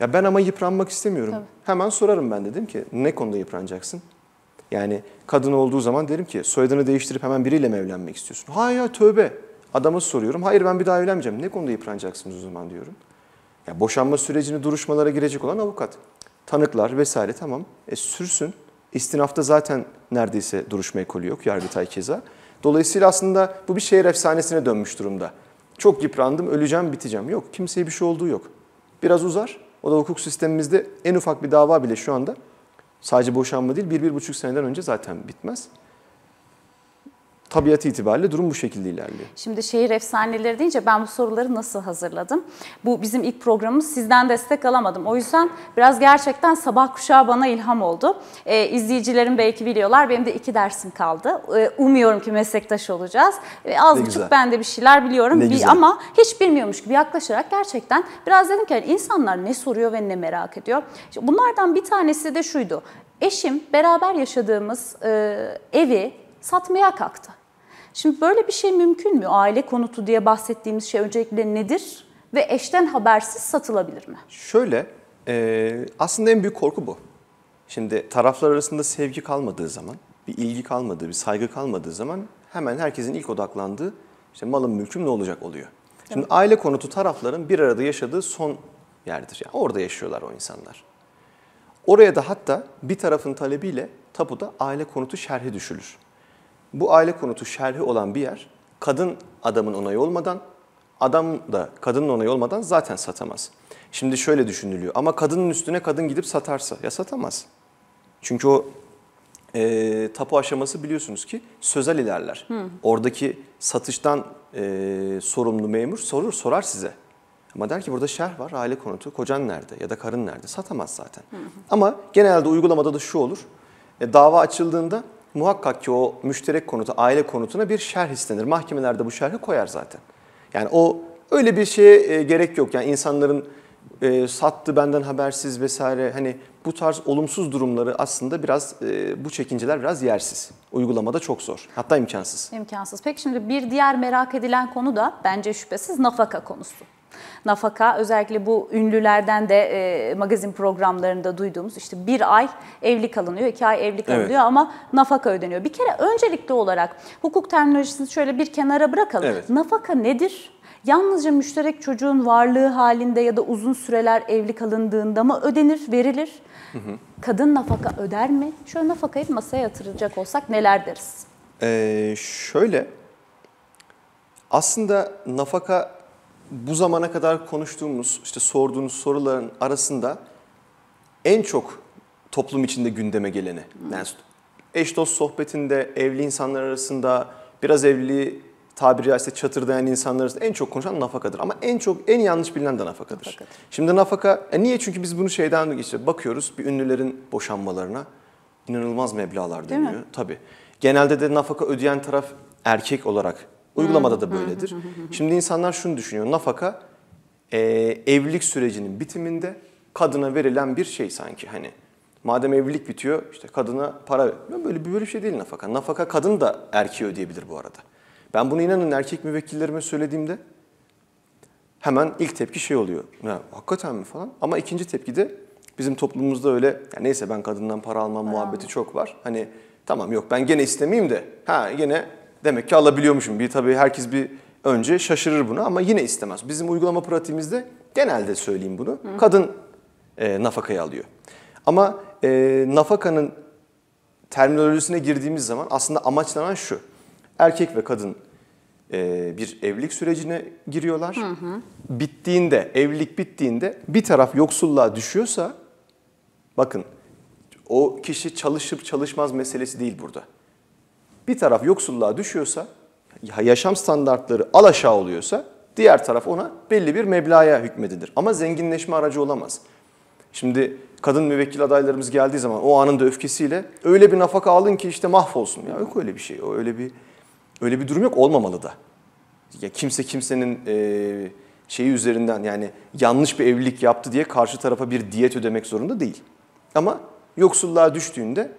[SPEAKER 2] Ya ben ama yıpranmak istemiyorum. Tabii. Hemen sorarım ben dedim ki ne konuda yıpranacaksın? Yani kadın olduğu zaman derim ki soyadını değiştirip hemen biriyle mi evlenmek istiyorsun? Hayır ya tövbe. Adama soruyorum. Hayır ben bir daha evlenmeyeceğim. Ne konuda yıpranacaksınız o zaman diyorum. Ya boşanma sürecini duruşmalara girecek olan avukat tanıklar vesaire tamam e, sürsün. İstinafta zaten neredeyse duruşma ekolü yok Yargıtay keza. Dolayısıyla aslında bu bir şehir efsanesine dönmüş durumda. Çok yıprandım, öleceğim, biteceğim. Yok, kimseye bir şey olduğu yok. Biraz uzar. O da hukuk sistemimizde en ufak bir dava bile şu anda sadece boşanma değil, bir, bir buçuk seneden önce zaten bitmez tabiatı itibariyle durum bu şekilde ilerliyor.
[SPEAKER 1] Şimdi şehir efsaneleri deyince ben bu soruları nasıl hazırladım? Bu bizim ilk programımız. Sizden destek alamadım. O yüzden biraz gerçekten sabah kuşağı bana ilham oldu. Ee, izleyicilerim belki biliyorlar. Benim de iki dersim kaldı. Ee, umuyorum ki meslektaş olacağız. Ee, az buçuk ben de bir şeyler biliyorum. Ne bir, güzel. ama hiç bilmiyormuş gibi yaklaşarak gerçekten biraz dedim ki yani insanlar ne soruyor ve ne merak ediyor. İşte bunlardan bir tanesi de şuydu. Eşim beraber yaşadığımız e, evi satmaya kalktı. Şimdi böyle bir şey mümkün mü? Aile konutu diye bahsettiğimiz şey öncelikle nedir ve eşten habersiz satılabilir mi?
[SPEAKER 2] Şöyle, e, aslında en büyük korku bu. Şimdi taraflar arasında sevgi kalmadığı zaman, bir ilgi kalmadığı, bir saygı kalmadığı zaman hemen herkesin ilk odaklandığı işte malım mülküm ne olacak oluyor. Şimdi evet. aile konutu tarafların bir arada yaşadığı son yerdir. Yani orada yaşıyorlar o insanlar. Oraya da hatta bir tarafın talebiyle tapuda aile konutu şerhi düşülür bu aile konutu şerhi olan bir yer kadın adamın onayı olmadan, adam da kadının onayı olmadan zaten satamaz. Şimdi şöyle düşünülüyor ama kadının üstüne kadın gidip satarsa ya satamaz. Çünkü o e, tapu aşaması biliyorsunuz ki sözel ilerler. Hı. Oradaki satıştan e, sorumlu memur sorur sorar size. Ama der ki burada şerh var, aile konutu, kocan nerede ya da karın nerede? Satamaz zaten. Hı hı. Ama genelde uygulamada da şu olur. E, dava açıldığında muhakkak ki o müşterek konutu, aile konutuna bir şerh istenir. Mahkemelerde bu şerhi koyar zaten. Yani o öyle bir şeye e, gerek yok. Yani insanların e, sattı benden habersiz vesaire hani bu tarz olumsuz durumları aslında biraz e, bu çekinceler biraz yersiz. Uygulamada çok zor. Hatta imkansız.
[SPEAKER 1] İmkansız. Peki şimdi bir diğer merak edilen konu da bence şüphesiz nafaka konusu nafaka özellikle bu ünlülerden de e, magazin programlarında duyduğumuz işte bir ay evli kalınıyor, iki ay evli kalınıyor evet. ama nafaka ödeniyor. Bir kere öncelikli olarak hukuk terminolojisini şöyle bir kenara bırakalım. Evet. Nafaka nedir? Yalnızca müşterek çocuğun varlığı halinde ya da uzun süreler evli kalındığında mı ödenir, verilir? Hı hı. Kadın nafaka öder mi? Şöyle nafakayı masaya yatıracak olsak neler deriz?
[SPEAKER 2] Ee, şöyle, aslında nafaka bu zamana kadar konuştuğumuz, işte sorduğunuz soruların arasında en çok toplum içinde gündeme geleni. Yani eş dost sohbetinde, evli insanlar arasında, biraz evliliği tabiri caizse çatırdayan insanlar arasında en çok konuşan nafakadır. Ama en çok, en yanlış bilinen de nafakadır. nafakadır. Şimdi nafaka, e niye? Çünkü biz bunu şeyden işte bakıyoruz bir ünlülerin boşanmalarına inanılmaz meblalar dönüyor. Tabii. Genelde de nafaka ödeyen taraf erkek olarak Uygulamada da böyledir. Şimdi insanlar şunu düşünüyor. Nafaka e, evlilik sürecinin bitiminde kadına verilen bir şey sanki hani. Madem evlilik bitiyor işte kadına para böyle bir böyle bir şey değil nafaka. Nafaka kadın da erkeği ödeyebilir bu arada. Ben bunu inanın erkek müvekkillerime söylediğimde hemen ilk tepki şey oluyor. Ya, hakikaten mi falan? Ama ikinci tepki de bizim toplumumuzda öyle ya neyse ben kadından para almam Aynen. muhabbeti çok var. Hani tamam yok ben gene istemeyeyim de ha gene Demek ki alabiliyormuşum. Bir tabii herkes bir önce şaşırır bunu ama yine istemez. Bizim uygulama pratiğimizde genelde söyleyeyim bunu. Hı. Kadın e, nafakayı alıyor. Ama e, nafakanın terminolojisine girdiğimiz zaman aslında amaçlanan şu. Erkek ve kadın e, bir evlilik sürecine giriyorlar. Hı hı. Bittiğinde, evlilik bittiğinde bir taraf yoksulluğa düşüyorsa bakın o kişi çalışıp çalışmaz meselesi değil burada. Bir taraf yoksulluğa düşüyorsa, yaşam standartları al aşağı oluyorsa diğer taraf ona belli bir meblağa hükmedilir. Ama zenginleşme aracı olamaz. Şimdi kadın müvekkil adaylarımız geldiği zaman o anında öfkesiyle öyle bir nafaka alın ki işte mahvolsun. Ya yok öyle bir şey. Öyle bir öyle bir durum yok olmamalı da. Ya kimse kimsenin e, şeyi üzerinden yani yanlış bir evlilik yaptı diye karşı tarafa bir diyet ödemek zorunda değil. Ama yoksulluğa düştüğünde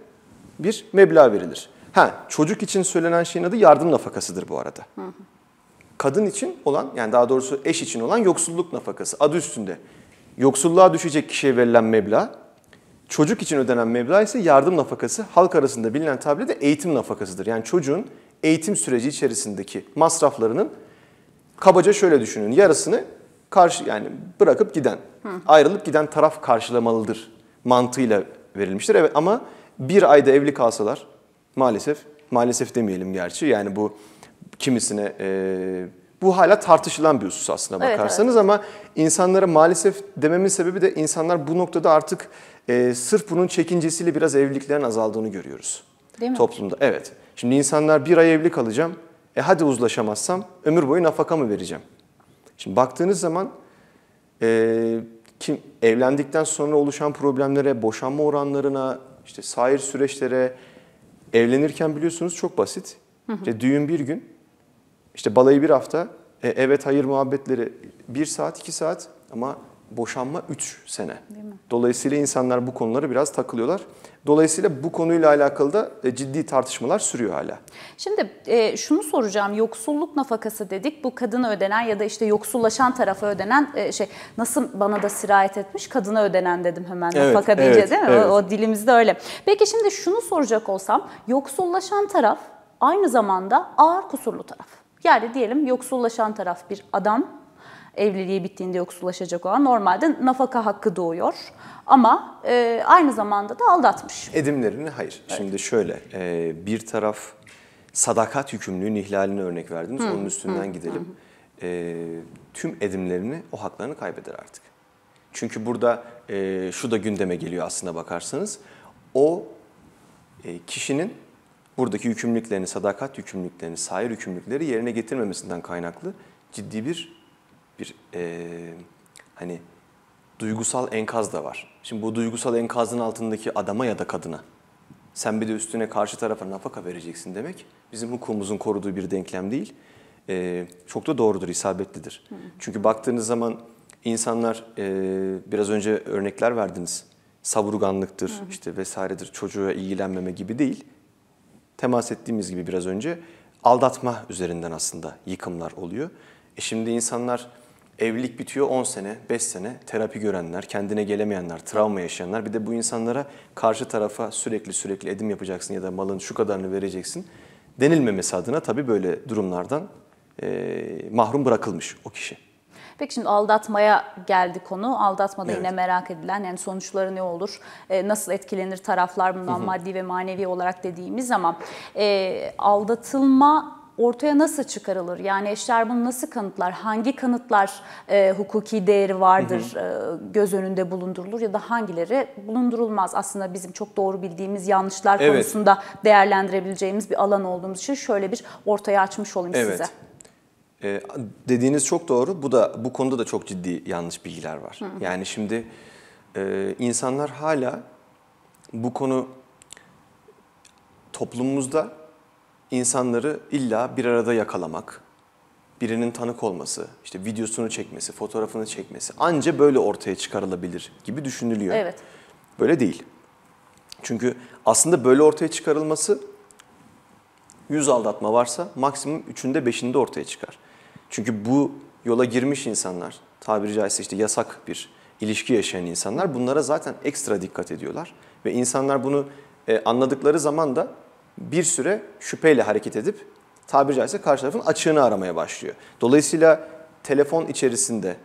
[SPEAKER 2] bir meblağ verilir. Ha, çocuk için söylenen şeyin adı yardım nafakasıdır bu arada. Hı hı. Kadın için olan yani daha doğrusu eş için olan yoksulluk nafakası adı üstünde. Yoksulluğa düşecek kişiye verilen meblağ, çocuk için ödenen meblağ ise yardım nafakası. Halk arasında bilinen tabirle de eğitim nafakasıdır. Yani çocuğun eğitim süreci içerisindeki masraflarının kabaca şöyle düşünün. Yarısını karşı yani bırakıp giden, hı. ayrılıp giden taraf karşılamalıdır mantığıyla verilmiştir. Evet ama bir ayda evli kalsalar maalesef, maalesef demeyelim gerçi yani bu kimisine e, bu hala tartışılan bir husus aslında bakarsanız evet. ama insanlara maalesef dememin sebebi de insanlar bu noktada artık e, sırf bunun çekincesiyle biraz evliliklerin azaldığını görüyoruz. Değil mi? Toplumda evet. Şimdi insanlar bir ay evlilik alacağım. E hadi uzlaşamazsam ömür boyu nafaka mı vereceğim? Şimdi baktığınız zaman e, kim evlendikten sonra oluşan problemlere, boşanma oranlarına, işte sahir süreçlere, Evlenirken biliyorsunuz çok basit. Hı İşte düğün bir gün, işte balayı bir hafta, e, evet hayır muhabbetleri bir saat, iki saat ama boşanma 3 sene. Dolayısıyla insanlar bu konuları biraz takılıyorlar. Dolayısıyla bu konuyla alakalı da e, ciddi tartışmalar sürüyor hala.
[SPEAKER 1] Şimdi e, şunu soracağım. Yoksulluk nafakası dedik. Bu kadına ödenen ya da işte yoksullaşan tarafa ödenen e, şey nasıl bana da sirayet etmiş kadına ödenen dedim hemen evet, nafaka evet, deyince değil mi? Evet. O, o dilimizde öyle. Peki şimdi şunu soracak olsam yoksullaşan taraf aynı zamanda ağır kusurlu taraf. Yani diyelim yoksullaşan taraf bir adam evliliği bittiğinde yoksullaşacak olan normalde nafaka hakkı doğuyor. Ama e, aynı zamanda da aldatmış.
[SPEAKER 2] Edimlerini hayır. Evet. Şimdi şöyle e, bir taraf sadakat yükümlülüğünün ihlalini örnek verdiniz. Hı, Onun üstünden hı, gidelim. Hı. E, tüm edimlerini o haklarını kaybeder artık. Çünkü burada e, şu da gündeme geliyor aslında bakarsanız. O e, kişinin buradaki yükümlülüklerini, sadakat yükümlülüklerini, sair yükümlülükleri yerine getirmemesinden kaynaklı ciddi bir bir e, hani duygusal enkaz da var. Şimdi bu duygusal enkazın altındaki adama ya da kadına sen bir de üstüne karşı tarafa nafaka vereceksin demek bizim hukukumuzun koruduğu bir denklem değil. E, çok da doğrudur, isabetlidir. Hı. Çünkü baktığınız zaman insanlar e, biraz önce örnekler verdiniz. Saburganlıktır Hı. işte vesairedir, çocuğa ilgilenmeme gibi değil. Temas ettiğimiz gibi biraz önce aldatma üzerinden aslında yıkımlar oluyor. E şimdi insanlar Evlilik bitiyor 10 sene, 5 sene terapi görenler, kendine gelemeyenler, travma yaşayanlar. Bir de bu insanlara karşı tarafa sürekli sürekli edim yapacaksın ya da malın şu kadarını vereceksin denilmemesi adına tabii böyle durumlardan e, mahrum bırakılmış o kişi.
[SPEAKER 1] Peki şimdi aldatmaya geldi konu. Aldatmada evet. yine merak edilen yani sonuçları ne olur? E, nasıl etkilenir taraflar bundan hı hı. maddi ve manevi olarak dediğimiz zaman e, aldatılma ortaya nasıl çıkarılır? Yani eşler bunu nasıl kanıtlar? Hangi kanıtlar e, hukuki değeri vardır hı hı. E, göz önünde bulundurulur ya da hangileri bulundurulmaz? Aslında bizim çok doğru bildiğimiz yanlışlar evet. konusunda değerlendirebileceğimiz bir alan olduğumuz için şöyle bir ortaya açmış olayım evet. size.
[SPEAKER 2] Ee, dediğiniz çok doğru. Bu da bu konuda da çok ciddi yanlış bilgiler var. hı. Yani şimdi e, insanlar hala bu konu toplumumuzda insanları illa bir arada yakalamak, birinin tanık olması, işte videosunu çekmesi, fotoğrafını çekmesi anca böyle ortaya çıkarılabilir gibi düşünülüyor. Evet. Böyle değil. Çünkü aslında böyle ortaya çıkarılması 100 aldatma varsa maksimum 3'ünde 5'inde ortaya çıkar. Çünkü bu yola girmiş insanlar, tabiri caizse işte yasak bir ilişki yaşayan insanlar bunlara zaten ekstra dikkat ediyorlar. Ve insanlar bunu e, anladıkları zaman da bir süre şüpheyle hareket edip tabiri caizse karşı tarafın açığını aramaya başlıyor. Dolayısıyla telefon içerisinde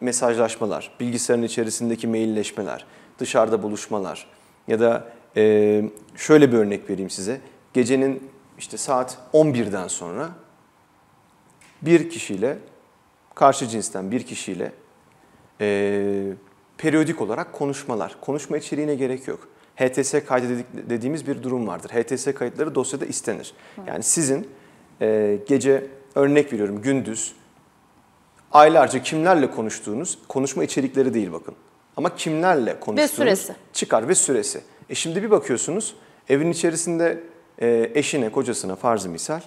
[SPEAKER 2] mesajlaşmalar, bilgisayarın içerisindeki mailleşmeler, dışarıda buluşmalar ya da e, şöyle bir örnek vereyim size. Gecenin işte saat 11'den sonra bir kişiyle, karşı cinsten bir kişiyle e, periyodik olarak konuşmalar, konuşma içeriğine gerek yok. HTS kaydı dediğimiz bir durum vardır. HTS kayıtları dosyada istenir. Yani sizin e, gece örnek veriyorum gündüz aylarca kimlerle konuştuğunuz konuşma içerikleri değil bakın. Ama kimlerle konuştuğunuz ve süresi. çıkar ve süresi. E şimdi bir bakıyorsunuz evin içerisinde e, eşine, kocasına farz misal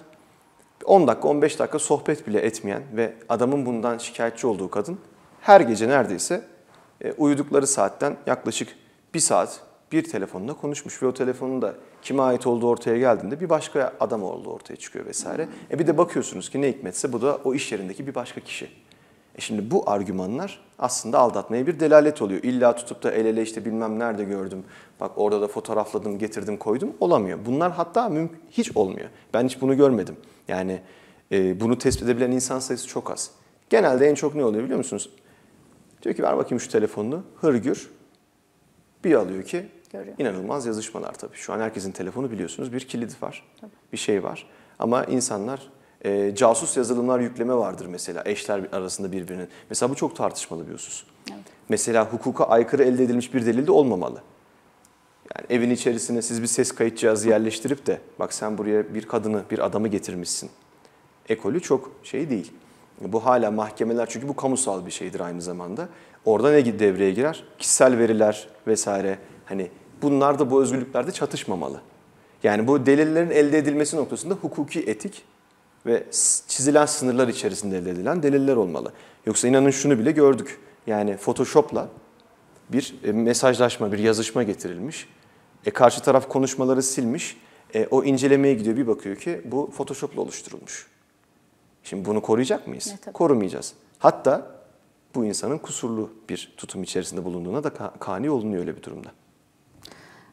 [SPEAKER 2] 10 dakika 15 dakika sohbet bile etmeyen ve adamın bundan şikayetçi olduğu kadın her gece neredeyse e, uyudukları saatten yaklaşık bir saat bir telefonla konuşmuş ve o telefonun da kime ait olduğu ortaya geldiğinde bir başka adam olduğu ortaya çıkıyor vesaire. E bir de bakıyorsunuz ki ne hikmetse bu da o iş yerindeki bir başka kişi. E şimdi bu argümanlar aslında aldatmaya bir delalet oluyor. İlla tutup da el ele işte bilmem nerede gördüm, bak orada da fotoğrafladım, getirdim, koydum olamıyor. Bunlar hatta hiç olmuyor. Ben hiç bunu görmedim. Yani e, bunu tespit edebilen insan sayısı çok az. Genelde en çok ne oluyor biliyor musunuz? Diyor ki ver bakayım şu telefonunu, hırgür. Bir alıyor ki görüyor. İnanılmaz yazışmalar tabii. Şu an herkesin telefonu biliyorsunuz bir kilit var, tabii. bir şey var. Ama insanlar e, casus yazılımlar yükleme vardır mesela eşler arasında birbirinin. Mesela bu çok tartışmalı bir husus. Evet. Mesela hukuka aykırı elde edilmiş bir delil de olmamalı. Yani evin içerisine siz bir ses kayıt cihazı yerleştirip de bak sen buraya bir kadını, bir adamı getirmişsin. Ekolü çok şey değil. Bu hala mahkemeler çünkü bu kamusal bir şeydir aynı zamanda. Orada ne devreye girer? Kişisel veriler vesaire hani bunlar da bu özgürlüklerde çatışmamalı. Yani bu delillerin elde edilmesi noktasında hukuki etik ve çizilen sınırlar içerisinde elde edilen deliller olmalı. Yoksa inanın şunu bile gördük. Yani Photoshop'la bir e, mesajlaşma, bir yazışma getirilmiş. E, karşı taraf konuşmaları silmiş. E, o incelemeye gidiyor bir bakıyor ki bu Photoshop'la oluşturulmuş. Şimdi bunu koruyacak mıyız? Evet, Korumayacağız. Hatta bu insanın kusurlu bir tutum içerisinde bulunduğuna da kani olunuyor öyle bir durumda.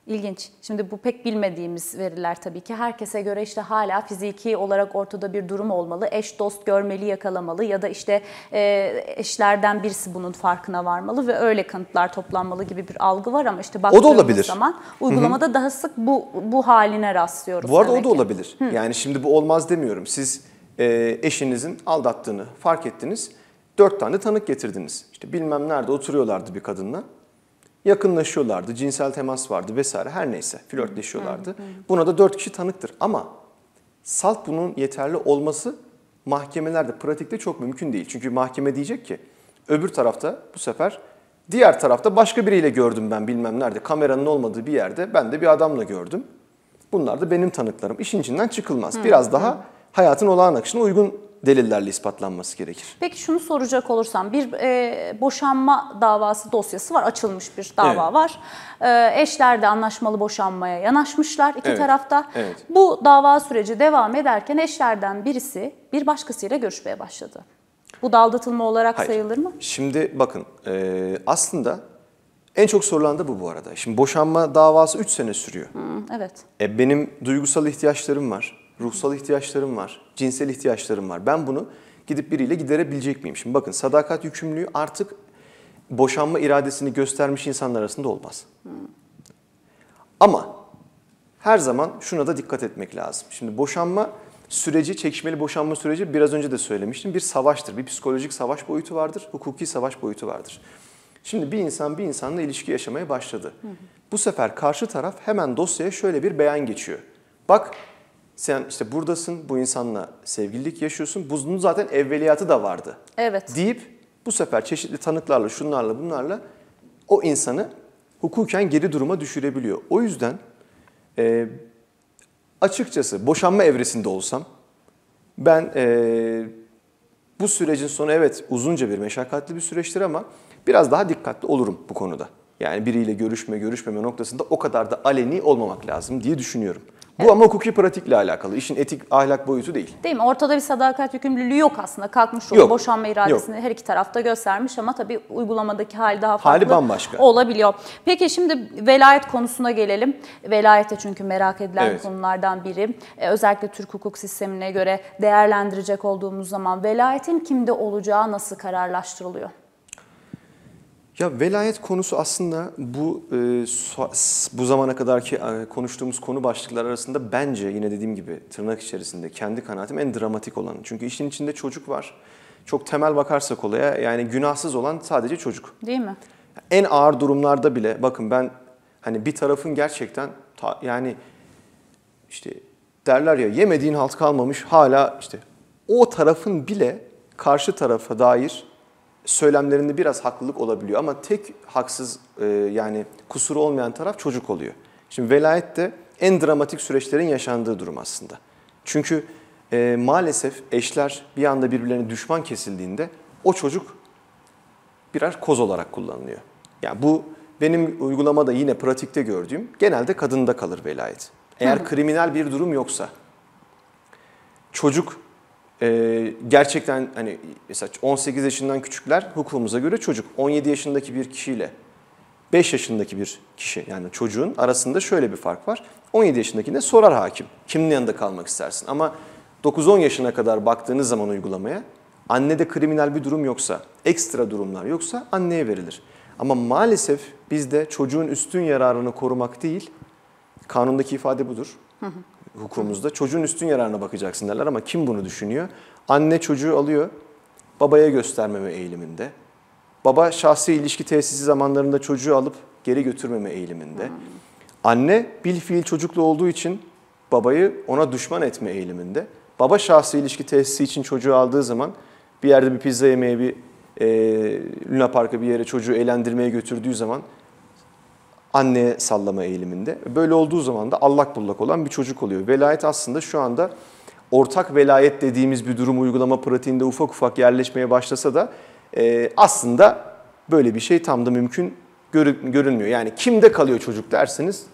[SPEAKER 1] İlginç. Şimdi bu pek bilmediğimiz veriler tabii ki. Herkese göre işte hala fiziki olarak ortada bir durum olmalı. Eş dost görmeli, yakalamalı ya da işte e, eşlerden birisi bunun farkına varmalı ve öyle kanıtlar toplanmalı gibi bir algı var ama işte baktığımız o da olabilir. zaman uygulamada Hı-hı. daha sık bu bu haline rastlıyoruz. Bu arada o da ki.
[SPEAKER 2] olabilir. Hı. Yani şimdi bu olmaz demiyorum. Siz e, eşinizin aldattığını fark ettiniz. Dört tane tanık getirdiniz. İşte bilmem nerede oturuyorlardı bir kadınla yakınlaşıyorlardı, cinsel temas vardı vesaire her neyse flörtleşiyorlardı. Buna da dört kişi tanıktır ama salt bunun yeterli olması mahkemelerde pratikte çok mümkün değil. Çünkü mahkeme diyecek ki öbür tarafta bu sefer diğer tarafta başka biriyle gördüm ben bilmem nerede kameranın olmadığı bir yerde ben de bir adamla gördüm. Bunlar da benim tanıklarım. İşin içinden çıkılmaz. Biraz daha hayatın olağan akışına uygun delillerle ispatlanması gerekir.
[SPEAKER 1] Peki şunu soracak olursam bir e, boşanma davası dosyası var açılmış bir dava evet. var. E, eşler de anlaşmalı boşanmaya yanaşmışlar iki evet. tarafta. Evet. Bu dava süreci devam ederken eşlerden birisi bir başkasıyla görüşmeye başladı. Bu da aldatılma olarak Hayır. sayılır mı?
[SPEAKER 2] Şimdi bakın e, aslında en çok sorulan da bu bu arada. Şimdi boşanma davası 3 sene sürüyor. Hmm, evet. E, benim duygusal ihtiyaçlarım var ruhsal ihtiyaçlarım var, cinsel ihtiyaçlarım var. Ben bunu gidip biriyle giderebilecek miyim? Şimdi bakın sadakat yükümlülüğü artık boşanma iradesini göstermiş insanlar arasında olmaz. Ama her zaman şuna da dikkat etmek lazım. Şimdi boşanma süreci, çekişmeli boşanma süreci biraz önce de söylemiştim. Bir savaştır. Bir psikolojik savaş boyutu vardır, hukuki savaş boyutu vardır. Şimdi bir insan bir insanla ilişki yaşamaya başladı. Hı hı. Bu sefer karşı taraf hemen dosyaya şöyle bir beyan geçiyor. Bak sen işte buradasın, bu insanla sevgililik yaşıyorsun. Bunun zaten evveliyatı da vardı. Evet. Deyip bu sefer çeşitli tanıklarla, şunlarla, bunlarla o insanı hukuken geri duruma düşürebiliyor. O yüzden e, açıkçası boşanma evresinde olsam ben e, bu sürecin sonu evet uzunca bir meşakkatli bir süreçtir ama biraz daha dikkatli olurum bu konuda. Yani biriyle görüşme görüşmeme noktasında o kadar da aleni olmamak lazım diye düşünüyorum. Bu evet. ama hukuki pratikle alakalı. İşin etik, ahlak boyutu değil.
[SPEAKER 1] Değil mi? Ortada bir sadakat yükümlülüğü yok aslında. Kalkmış olup boşanma iradesini yok. her iki tarafta göstermiş ama tabii uygulamadaki hal daha farklı hali bambaşka. olabiliyor. Peki şimdi velayet konusuna gelelim. Velayet de çünkü merak edilen evet. konulardan biri. Ee, özellikle Türk hukuk sistemine göre değerlendirecek olduğumuz zaman velayetin kimde olacağı nasıl kararlaştırılıyor?
[SPEAKER 2] Ya velayet konusu aslında bu e, bu zamana kadarki e, konuştuğumuz konu başlıkları arasında bence yine dediğim gibi tırnak içerisinde kendi kanaatim en dramatik olan. Çünkü işin içinde çocuk var. Çok temel bakarsak olaya yani günahsız olan sadece çocuk. Değil mi? En ağır durumlarda bile bakın ben hani bir tarafın gerçekten ta, yani işte derler ya yemediğin halt kalmamış hala işte o tarafın bile karşı tarafa dair söylemlerinde biraz haklılık olabiliyor ama tek haksız e, yani kusuru olmayan taraf çocuk oluyor. Şimdi velayet de en dramatik süreçlerin yaşandığı durum aslında. Çünkü e, maalesef eşler bir anda birbirlerine düşman kesildiğinde o çocuk birer koz olarak kullanılıyor. Yani bu benim uygulamada yine pratikte gördüğüm genelde kadında kalır velayet. Eğer hı hı. kriminal bir durum yoksa çocuk e, gerçekten hani mesela 18 yaşından küçükler hukukumuza göre çocuk. 17 yaşındaki bir kişiyle 5 yaşındaki bir kişi yani çocuğun arasında şöyle bir fark var. 17 yaşındakinde sorar hakim kimin yanında kalmak istersin ama 9-10 yaşına kadar baktığınız zaman uygulamaya annede kriminal bir durum yoksa, ekstra durumlar yoksa anneye verilir. Ama maalesef bizde çocuğun üstün yararını korumak değil, kanundaki ifade budur. Hı hı hukumuzda Çocuğun üstün yararına bakacaksın derler ama kim bunu düşünüyor? Anne çocuğu alıyor, babaya göstermeme eğiliminde. Baba şahsi ilişki tesisi zamanlarında çocuğu alıp geri götürmeme eğiliminde. Anne bil fiil çocuklu olduğu için babayı ona düşman etme eğiliminde. Baba şahsi ilişki tesisi için çocuğu aldığı zaman bir yerde bir pizza yemeye, bir e, Luna Park'a bir yere çocuğu eğlendirmeye götürdüğü zaman anneye sallama eğiliminde. Böyle olduğu zaman da allak bullak olan bir çocuk oluyor. Velayet aslında şu anda ortak velayet dediğimiz bir durum uygulama pratiğinde ufak ufak yerleşmeye başlasa da e, aslında böyle bir şey tam da mümkün görünmüyor. Yani kimde kalıyor çocuk derseniz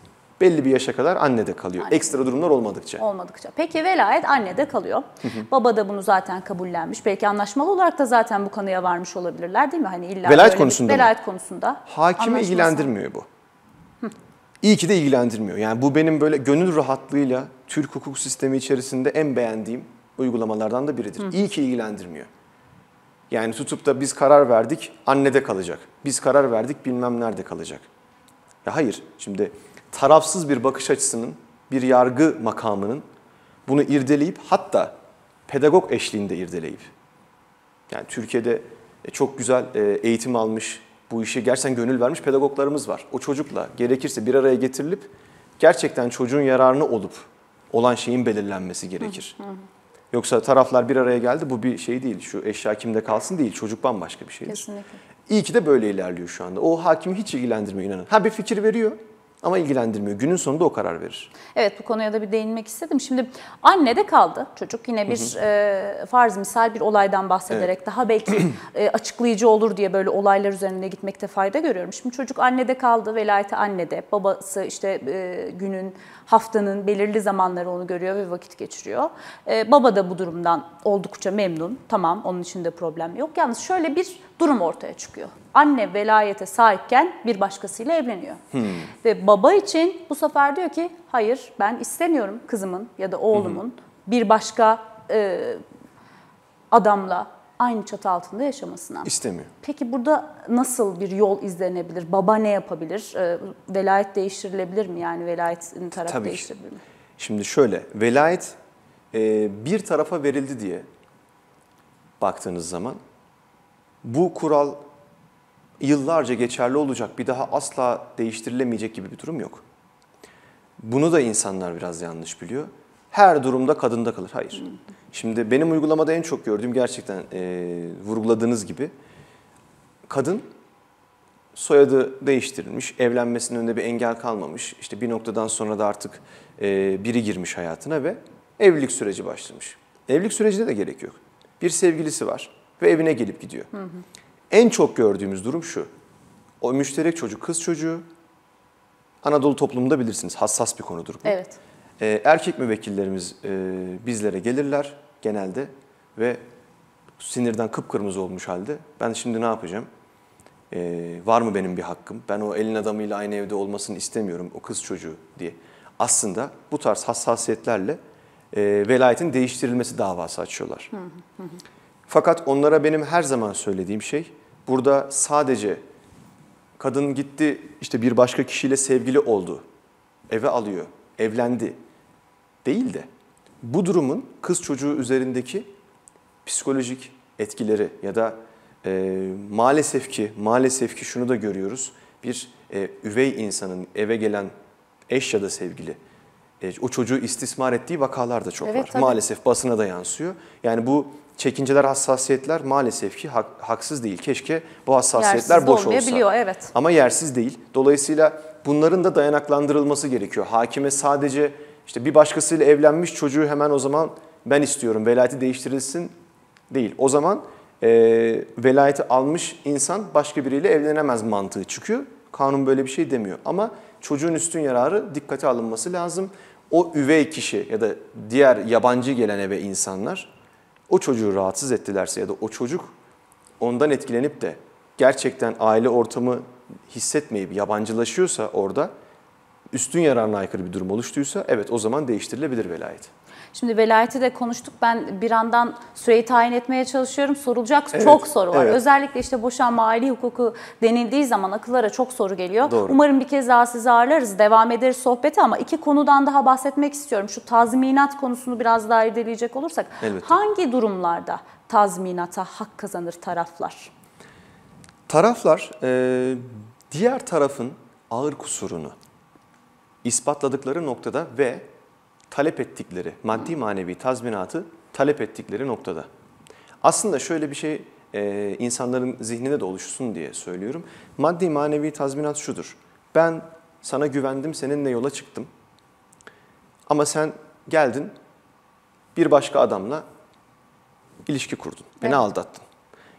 [SPEAKER 2] belli bir yaşa kadar annede kalıyor. Anne. Ekstra durumlar olmadıkça.
[SPEAKER 1] Olmadıkça. Peki velayet annede kalıyor. Baba da bunu zaten kabullenmiş. Belki anlaşmalı olarak da zaten bu kanıya varmış olabilirler değil mi? Hani illa velayet konusunda. Bir, velayet mı? konusunda. Hakimi ilgilendirmiyor
[SPEAKER 2] bu. İyi ki de ilgilendirmiyor. Yani bu benim böyle gönül rahatlığıyla Türk hukuk sistemi içerisinde en beğendiğim uygulamalardan da biridir. Hı. İyi ki ilgilendirmiyor. Yani tutup da biz karar verdik annede kalacak. Biz karar verdik bilmem nerede kalacak. Ya hayır şimdi tarafsız bir bakış açısının bir yargı makamının bunu irdeleyip hatta pedagog eşliğinde irdeleyip yani Türkiye'de e, çok güzel e, eğitim almış bu işe gerçekten gönül vermiş pedagoglarımız var. O çocukla gerekirse bir araya getirilip gerçekten çocuğun yararını olup olan şeyin belirlenmesi gerekir. Yoksa taraflar bir araya geldi bu bir şey değil. Şu eşya kimde kalsın değil. Çocuk bambaşka bir şeydir. Kesinlikle. İyi ki de böyle ilerliyor şu anda. O hakimi hiç ilgilendirmiyor inanın. Ha bir fikir veriyor. Ama ilgilendirmiyor. Günün sonunda o karar verir.
[SPEAKER 1] Evet bu konuya da bir değinmek istedim. Şimdi anne de kaldı çocuk. Yine bir hı hı. E, farz misal bir olaydan bahsederek evet. daha belki e, açıklayıcı olur diye böyle olaylar üzerine gitmekte fayda görüyorum. Şimdi çocuk anne de kaldı, velayeti anne de Babası işte e, günün, haftanın belirli zamanları onu görüyor ve vakit geçiriyor. E, baba da bu durumdan oldukça memnun. Tamam onun için de problem yok. Yalnız şöyle bir durum ortaya çıkıyor. Anne velayete sahipken bir başkasıyla evleniyor. Hmm. Ve baba için bu sefer diyor ki hayır ben istemiyorum kızımın ya da oğlumun hmm. bir başka e, adamla aynı çatı altında yaşamasına. İstemiyor. Peki burada nasıl bir yol izlenebilir? Baba ne yapabilir? E, velayet değiştirilebilir mi? Yani velayetin tarafı Tabii değiştirilebilir
[SPEAKER 2] mi? Şimdi şöyle, velayet e, bir tarafa verildi diye baktığınız zaman bu kural yıllarca geçerli olacak, bir daha asla değiştirilemeyecek gibi bir durum yok. Bunu da insanlar biraz yanlış biliyor. Her durumda kadında kalır. Hayır. Şimdi benim uygulamada en çok gördüğüm gerçekten e, vurguladığınız gibi kadın soyadı değiştirilmiş, evlenmesinin önünde bir engel kalmamış. İşte bir noktadan sonra da artık e, biri girmiş hayatına ve evlilik süreci başlamış. Evlilik sürecinde de gerek yok. Bir sevgilisi var ve evine gelip gidiyor. Hı hı. En çok gördüğümüz durum şu. O müşterek çocuk, kız çocuğu Anadolu toplumunda bilirsiniz hassas bir konudur bu. Evet. Ee, erkek müvekkillerimiz e, bizlere gelirler genelde ve sinirden kıpkırmızı olmuş halde ben şimdi ne yapacağım? Ee, var mı benim bir hakkım? Ben o elin adamıyla aynı evde olmasını istemiyorum o kız çocuğu diye. Aslında bu tarz hassasiyetlerle e, velayetin değiştirilmesi davası açıyorlar. Hı hı hı. Fakat onlara benim her zaman söylediğim şey burada sadece kadın gitti işte bir başka kişiyle sevgili oldu, eve alıyor, evlendi değil de bu durumun kız çocuğu üzerindeki psikolojik etkileri ya da e, maalesef ki maalesef ki şunu da görüyoruz bir e, üvey insanın eve gelen eş ya da sevgili e, o çocuğu istismar ettiği vakalar da çok evet, var. Tabii. Maalesef basına da yansıyor. Yani bu çekinceler, hassasiyetler maalesef ki hak, haksız değil. Keşke bu hassasiyetler yersiz boş olsa. evet. Ama yersiz değil. Dolayısıyla bunların da dayanaklandırılması gerekiyor. Hakime sadece işte bir başkasıyla evlenmiş çocuğu hemen o zaman ben istiyorum velayeti değiştirilsin değil. O zaman e, velayeti almış insan başka biriyle evlenemez mantığı çıkıyor. Kanun böyle bir şey demiyor ama çocuğun üstün yararı dikkate alınması lazım o üvey kişi ya da diğer yabancı gelen eve insanlar o çocuğu rahatsız ettilerse ya da o çocuk ondan etkilenip de gerçekten aile ortamı hissetmeyip yabancılaşıyorsa orada üstün yararına aykırı bir durum oluştuysa evet o zaman değiştirilebilir velayet.
[SPEAKER 1] Şimdi velayeti de konuştuk. Ben bir yandan süreyi tayin etmeye çalışıyorum. Sorulacak evet, çok soru var. Evet. Özellikle işte boşanma aile hukuku denildiği zaman akıllara çok soru geliyor. Doğru. Umarım bir kez daha sizi ağırlarız. Devam ederiz sohbeti ama iki konudan daha bahsetmek istiyorum. Şu tazminat konusunu biraz daha irdeleyecek olursak. Elbette. Hangi durumlarda tazminata hak kazanır taraflar?
[SPEAKER 2] Taraflar e, diğer tarafın ağır kusurunu ispatladıkları noktada ve talep ettikleri, maddi manevi tazminatı talep ettikleri noktada. Aslında şöyle bir şey e, insanların zihninde de oluşsun diye söylüyorum. Maddi manevi tazminat şudur. Ben sana güvendim, seninle yola çıktım. Ama sen geldin bir başka adamla ilişki kurdun, beni evet. aldattın.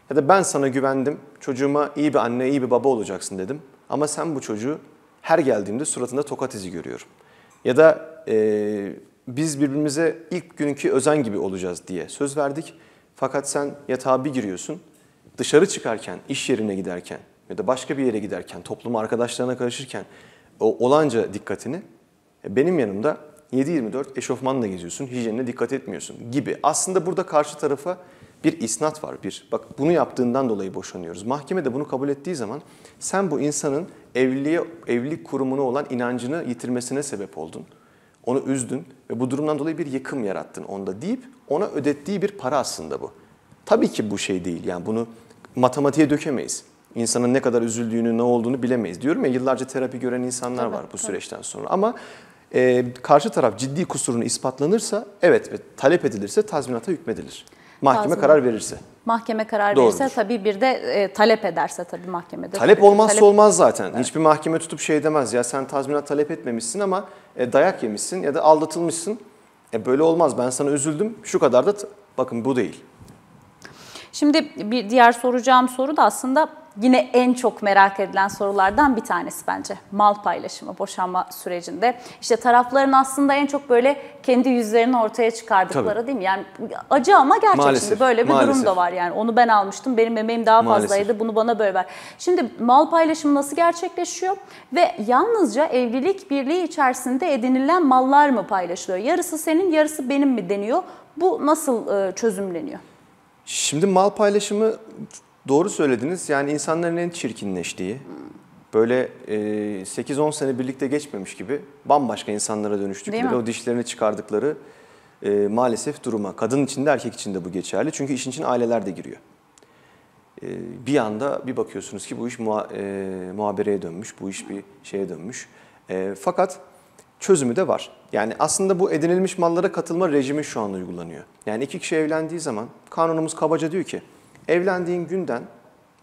[SPEAKER 2] Ya da ben sana güvendim, çocuğuma iyi bir anne, iyi bir baba olacaksın dedim. Ama sen bu çocuğu her geldiğimde suratında tokat izi görüyorum. Ya da e, biz birbirimize ilk günkü özen gibi olacağız diye söz verdik. Fakat sen yatağa bir giriyorsun, dışarı çıkarken, iş yerine giderken ya da başka bir yere giderken, topluma arkadaşlarına karışırken o olanca dikkatini e, benim yanımda 7-24 eşofmanla geziyorsun, hijyenine dikkat etmiyorsun gibi. Aslında burada karşı tarafa bir isnat var. Bir bak bunu yaptığından dolayı boşanıyoruz. Mahkeme de bunu kabul ettiği zaman sen bu insanın evliliğe, evlilik kurumuna olan inancını yitirmesine sebep oldun onu üzdün ve bu durumdan dolayı bir yıkım yarattın onda deyip ona ödettiği bir para aslında bu. Tabii ki bu şey değil yani bunu matematiğe dökemeyiz. İnsanın ne kadar üzüldüğünü, ne olduğunu bilemeyiz. Diyorum ya yıllarca terapi gören insanlar tabii, var bu tabii. süreçten sonra ama e, karşı taraf ciddi kusurunu ispatlanırsa evet talep edilirse tazminata hükmedilir. Mahkeme Tazmin. karar verirse.
[SPEAKER 1] Mahkeme karar Doğrudur. verirse tabii bir de e, talep ederse tabii mahkemede. Talep olmazsa talep... olmaz
[SPEAKER 2] zaten. Evet. Hiçbir mahkeme tutup şey demez ya sen tazminat talep etmemişsin ama e, dayak yemişsin ya da aldatılmışsın. E böyle olmaz ben sana üzüldüm şu kadar da bakın bu değil.
[SPEAKER 1] Şimdi bir diğer soracağım soru da aslında yine en çok merak edilen sorulardan bir tanesi bence. Mal paylaşımı boşanma sürecinde. İşte tarafların aslında en çok böyle kendi yüzlerini ortaya çıkardıkları Tabii. değil mi? Yani acı ama gerçek şimdi böyle bir maalesef. durum da var yani. Onu ben almıştım. Benim emeğim daha maalesef. fazlaydı. Bunu bana böyle ver. Şimdi mal paylaşımı nasıl gerçekleşiyor? Ve yalnızca evlilik birliği içerisinde edinilen mallar mı paylaşılıyor? Yarısı senin, yarısı benim mi deniyor? Bu nasıl e, çözümleniyor?
[SPEAKER 2] Şimdi mal paylaşımı Doğru söylediniz. Yani insanların en çirkinleştiği, böyle e, 8-10 sene birlikte geçmemiş gibi bambaşka insanlara dönüştükleri, o dişlerini çıkardıkları e, maalesef duruma. Kadın için de erkek için de bu geçerli. Çünkü işin için aileler de giriyor. E, bir anda bir bakıyorsunuz ki bu iş muha, e, muhabereye dönmüş, bu iş bir şeye dönmüş. E, fakat çözümü de var. Yani aslında bu edinilmiş mallara katılma rejimi şu an uygulanıyor. Yani iki kişi evlendiği zaman kanunumuz kabaca diyor ki Evlendiğin günden,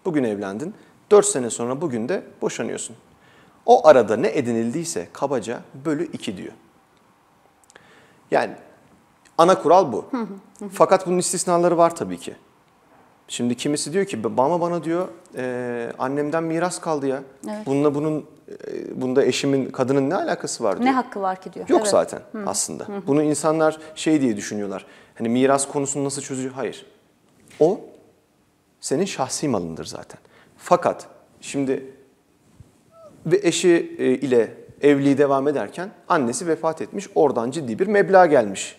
[SPEAKER 2] bugün evlendin, 4 sene sonra bugün de boşanıyorsun. O arada ne edinildiyse kabaca bölü 2 diyor. Yani ana kural bu. Fakat bunun istisnaları var tabii ki. Şimdi kimisi diyor ki bana bana diyor e, annemden miras kaldı ya. Evet. Bununla bunun e, bunda eşimin kadının ne alakası var diyor. Ne
[SPEAKER 1] hakkı var ki diyor. Yok evet. zaten Hı. aslında. Hı. Bunu
[SPEAKER 2] insanlar şey diye düşünüyorlar. Hani miras konusunu nasıl çözüyor? Hayır. O senin şahsi malındır zaten. Fakat şimdi ve eşi e, ile evliliği devam ederken annesi vefat etmiş. Oradan ciddi bir meblağ gelmiş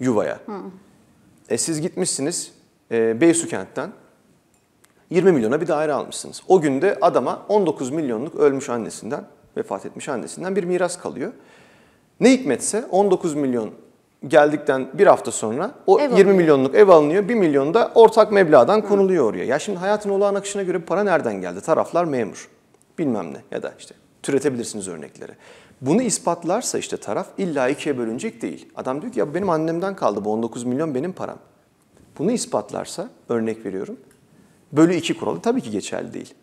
[SPEAKER 2] yuvaya. Hı. E siz gitmişsiniz e, Beysu kentten 20 milyona bir daire almışsınız. O günde adama 19 milyonluk ölmüş annesinden, vefat etmiş annesinden bir miras kalıyor. Ne hikmetse 19 milyon geldikten bir hafta sonra o ev 20 milyonluk ev alınıyor. 1 milyon da ortak meblağdan konuluyor oraya. Ya şimdi hayatın olağan akışına göre para nereden geldi? Taraflar memur. Bilmem ne ya da işte türetebilirsiniz örnekleri. Bunu ispatlarsa işte taraf illa ikiye bölünecek değil. Adam diyor ki ya benim annemden kaldı bu 19 milyon benim param. Bunu ispatlarsa örnek veriyorum. Bölü iki kuralı tabii ki geçerli değil.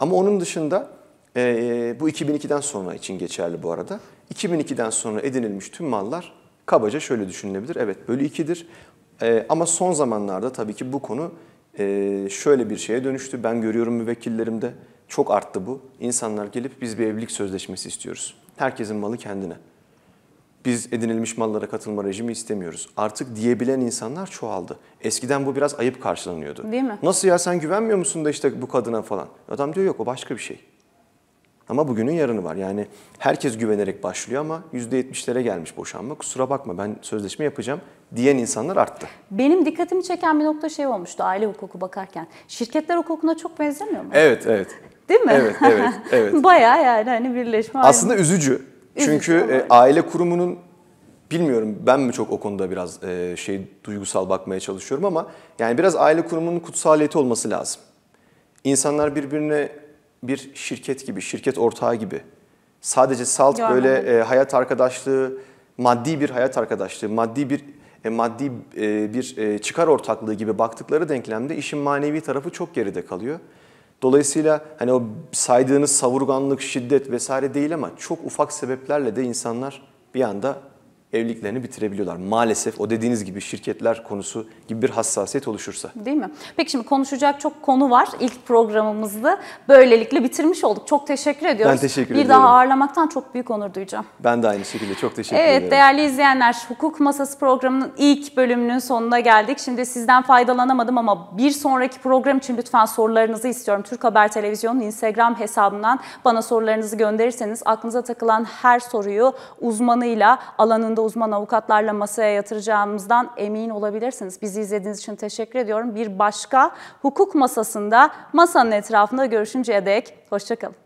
[SPEAKER 2] Ama onun dışında e, bu 2002'den sonra için geçerli bu arada. 2002'den sonra edinilmiş tüm mallar Kabaca şöyle düşünülebilir. Evet bölü 2'dir. E, ee, ama son zamanlarda tabii ki bu konu e, şöyle bir şeye dönüştü. Ben görüyorum müvekkillerimde çok arttı bu. İnsanlar gelip biz bir evlilik sözleşmesi istiyoruz. Herkesin malı kendine. Biz edinilmiş mallara katılma rejimi istemiyoruz. Artık diyebilen insanlar çoğaldı. Eskiden bu biraz ayıp karşılanıyordu. Değil mi? Nasıl ya sen güvenmiyor musun da işte bu kadına falan? Adam diyor yok o başka bir şey. Ama bugünün yarını var. Yani herkes güvenerek başlıyor ama %70'lere gelmiş boşanma. Kusura bakma ben sözleşme yapacağım diyen insanlar arttı. Benim
[SPEAKER 1] dikkatimi çeken bir nokta şey olmuştu aile hukuku bakarken. Şirketler hukukuna çok benzemiyor mu? Evet, evet. Değil mi? Evet, evet, evet. Bayağı yani hani birleşme. Aslında ayrımı. üzücü.
[SPEAKER 2] Çünkü üzücü e, aile kurumunun bilmiyorum ben mi çok o konuda biraz e, şey duygusal bakmaya çalışıyorum ama yani biraz aile kurumunun kutsaliyeti olması lazım. İnsanlar birbirine bir şirket gibi, şirket ortağı gibi. Sadece salt Görmedim. böyle e, hayat arkadaşlığı, maddi bir hayat arkadaşlığı, maddi bir e, maddi e, bir e, çıkar ortaklığı gibi baktıkları denklemde işin manevi tarafı çok geride kalıyor. Dolayısıyla hani o saydığınız savurganlık, şiddet vesaire değil ama çok ufak sebeplerle de insanlar bir anda evliliklerini bitirebiliyorlar. Maalesef o dediğiniz gibi şirketler konusu gibi bir hassasiyet oluşursa.
[SPEAKER 1] Değil mi? Peki şimdi konuşacak çok konu var. İlk programımızda böylelikle bitirmiş olduk. Çok teşekkür ediyoruz. Ben teşekkür bir ediyorum. Bir daha ağırlamaktan çok büyük onur duyacağım.
[SPEAKER 2] Ben de aynı şekilde çok teşekkür evet, ederim. Evet değerli
[SPEAKER 1] izleyenler Hukuk Masası programının ilk bölümünün sonuna geldik. Şimdi sizden faydalanamadım ama bir sonraki program için lütfen sorularınızı istiyorum. Türk Haber Televizyonu'nun Instagram hesabından bana sorularınızı gönderirseniz aklınıza takılan her soruyu uzmanıyla alanında uzman avukatlarla masaya yatıracağımızdan emin olabilirsiniz. Bizi izlediğiniz için teşekkür ediyorum. Bir başka hukuk masasında masanın etrafında görüşünceye dek hoşçakalın.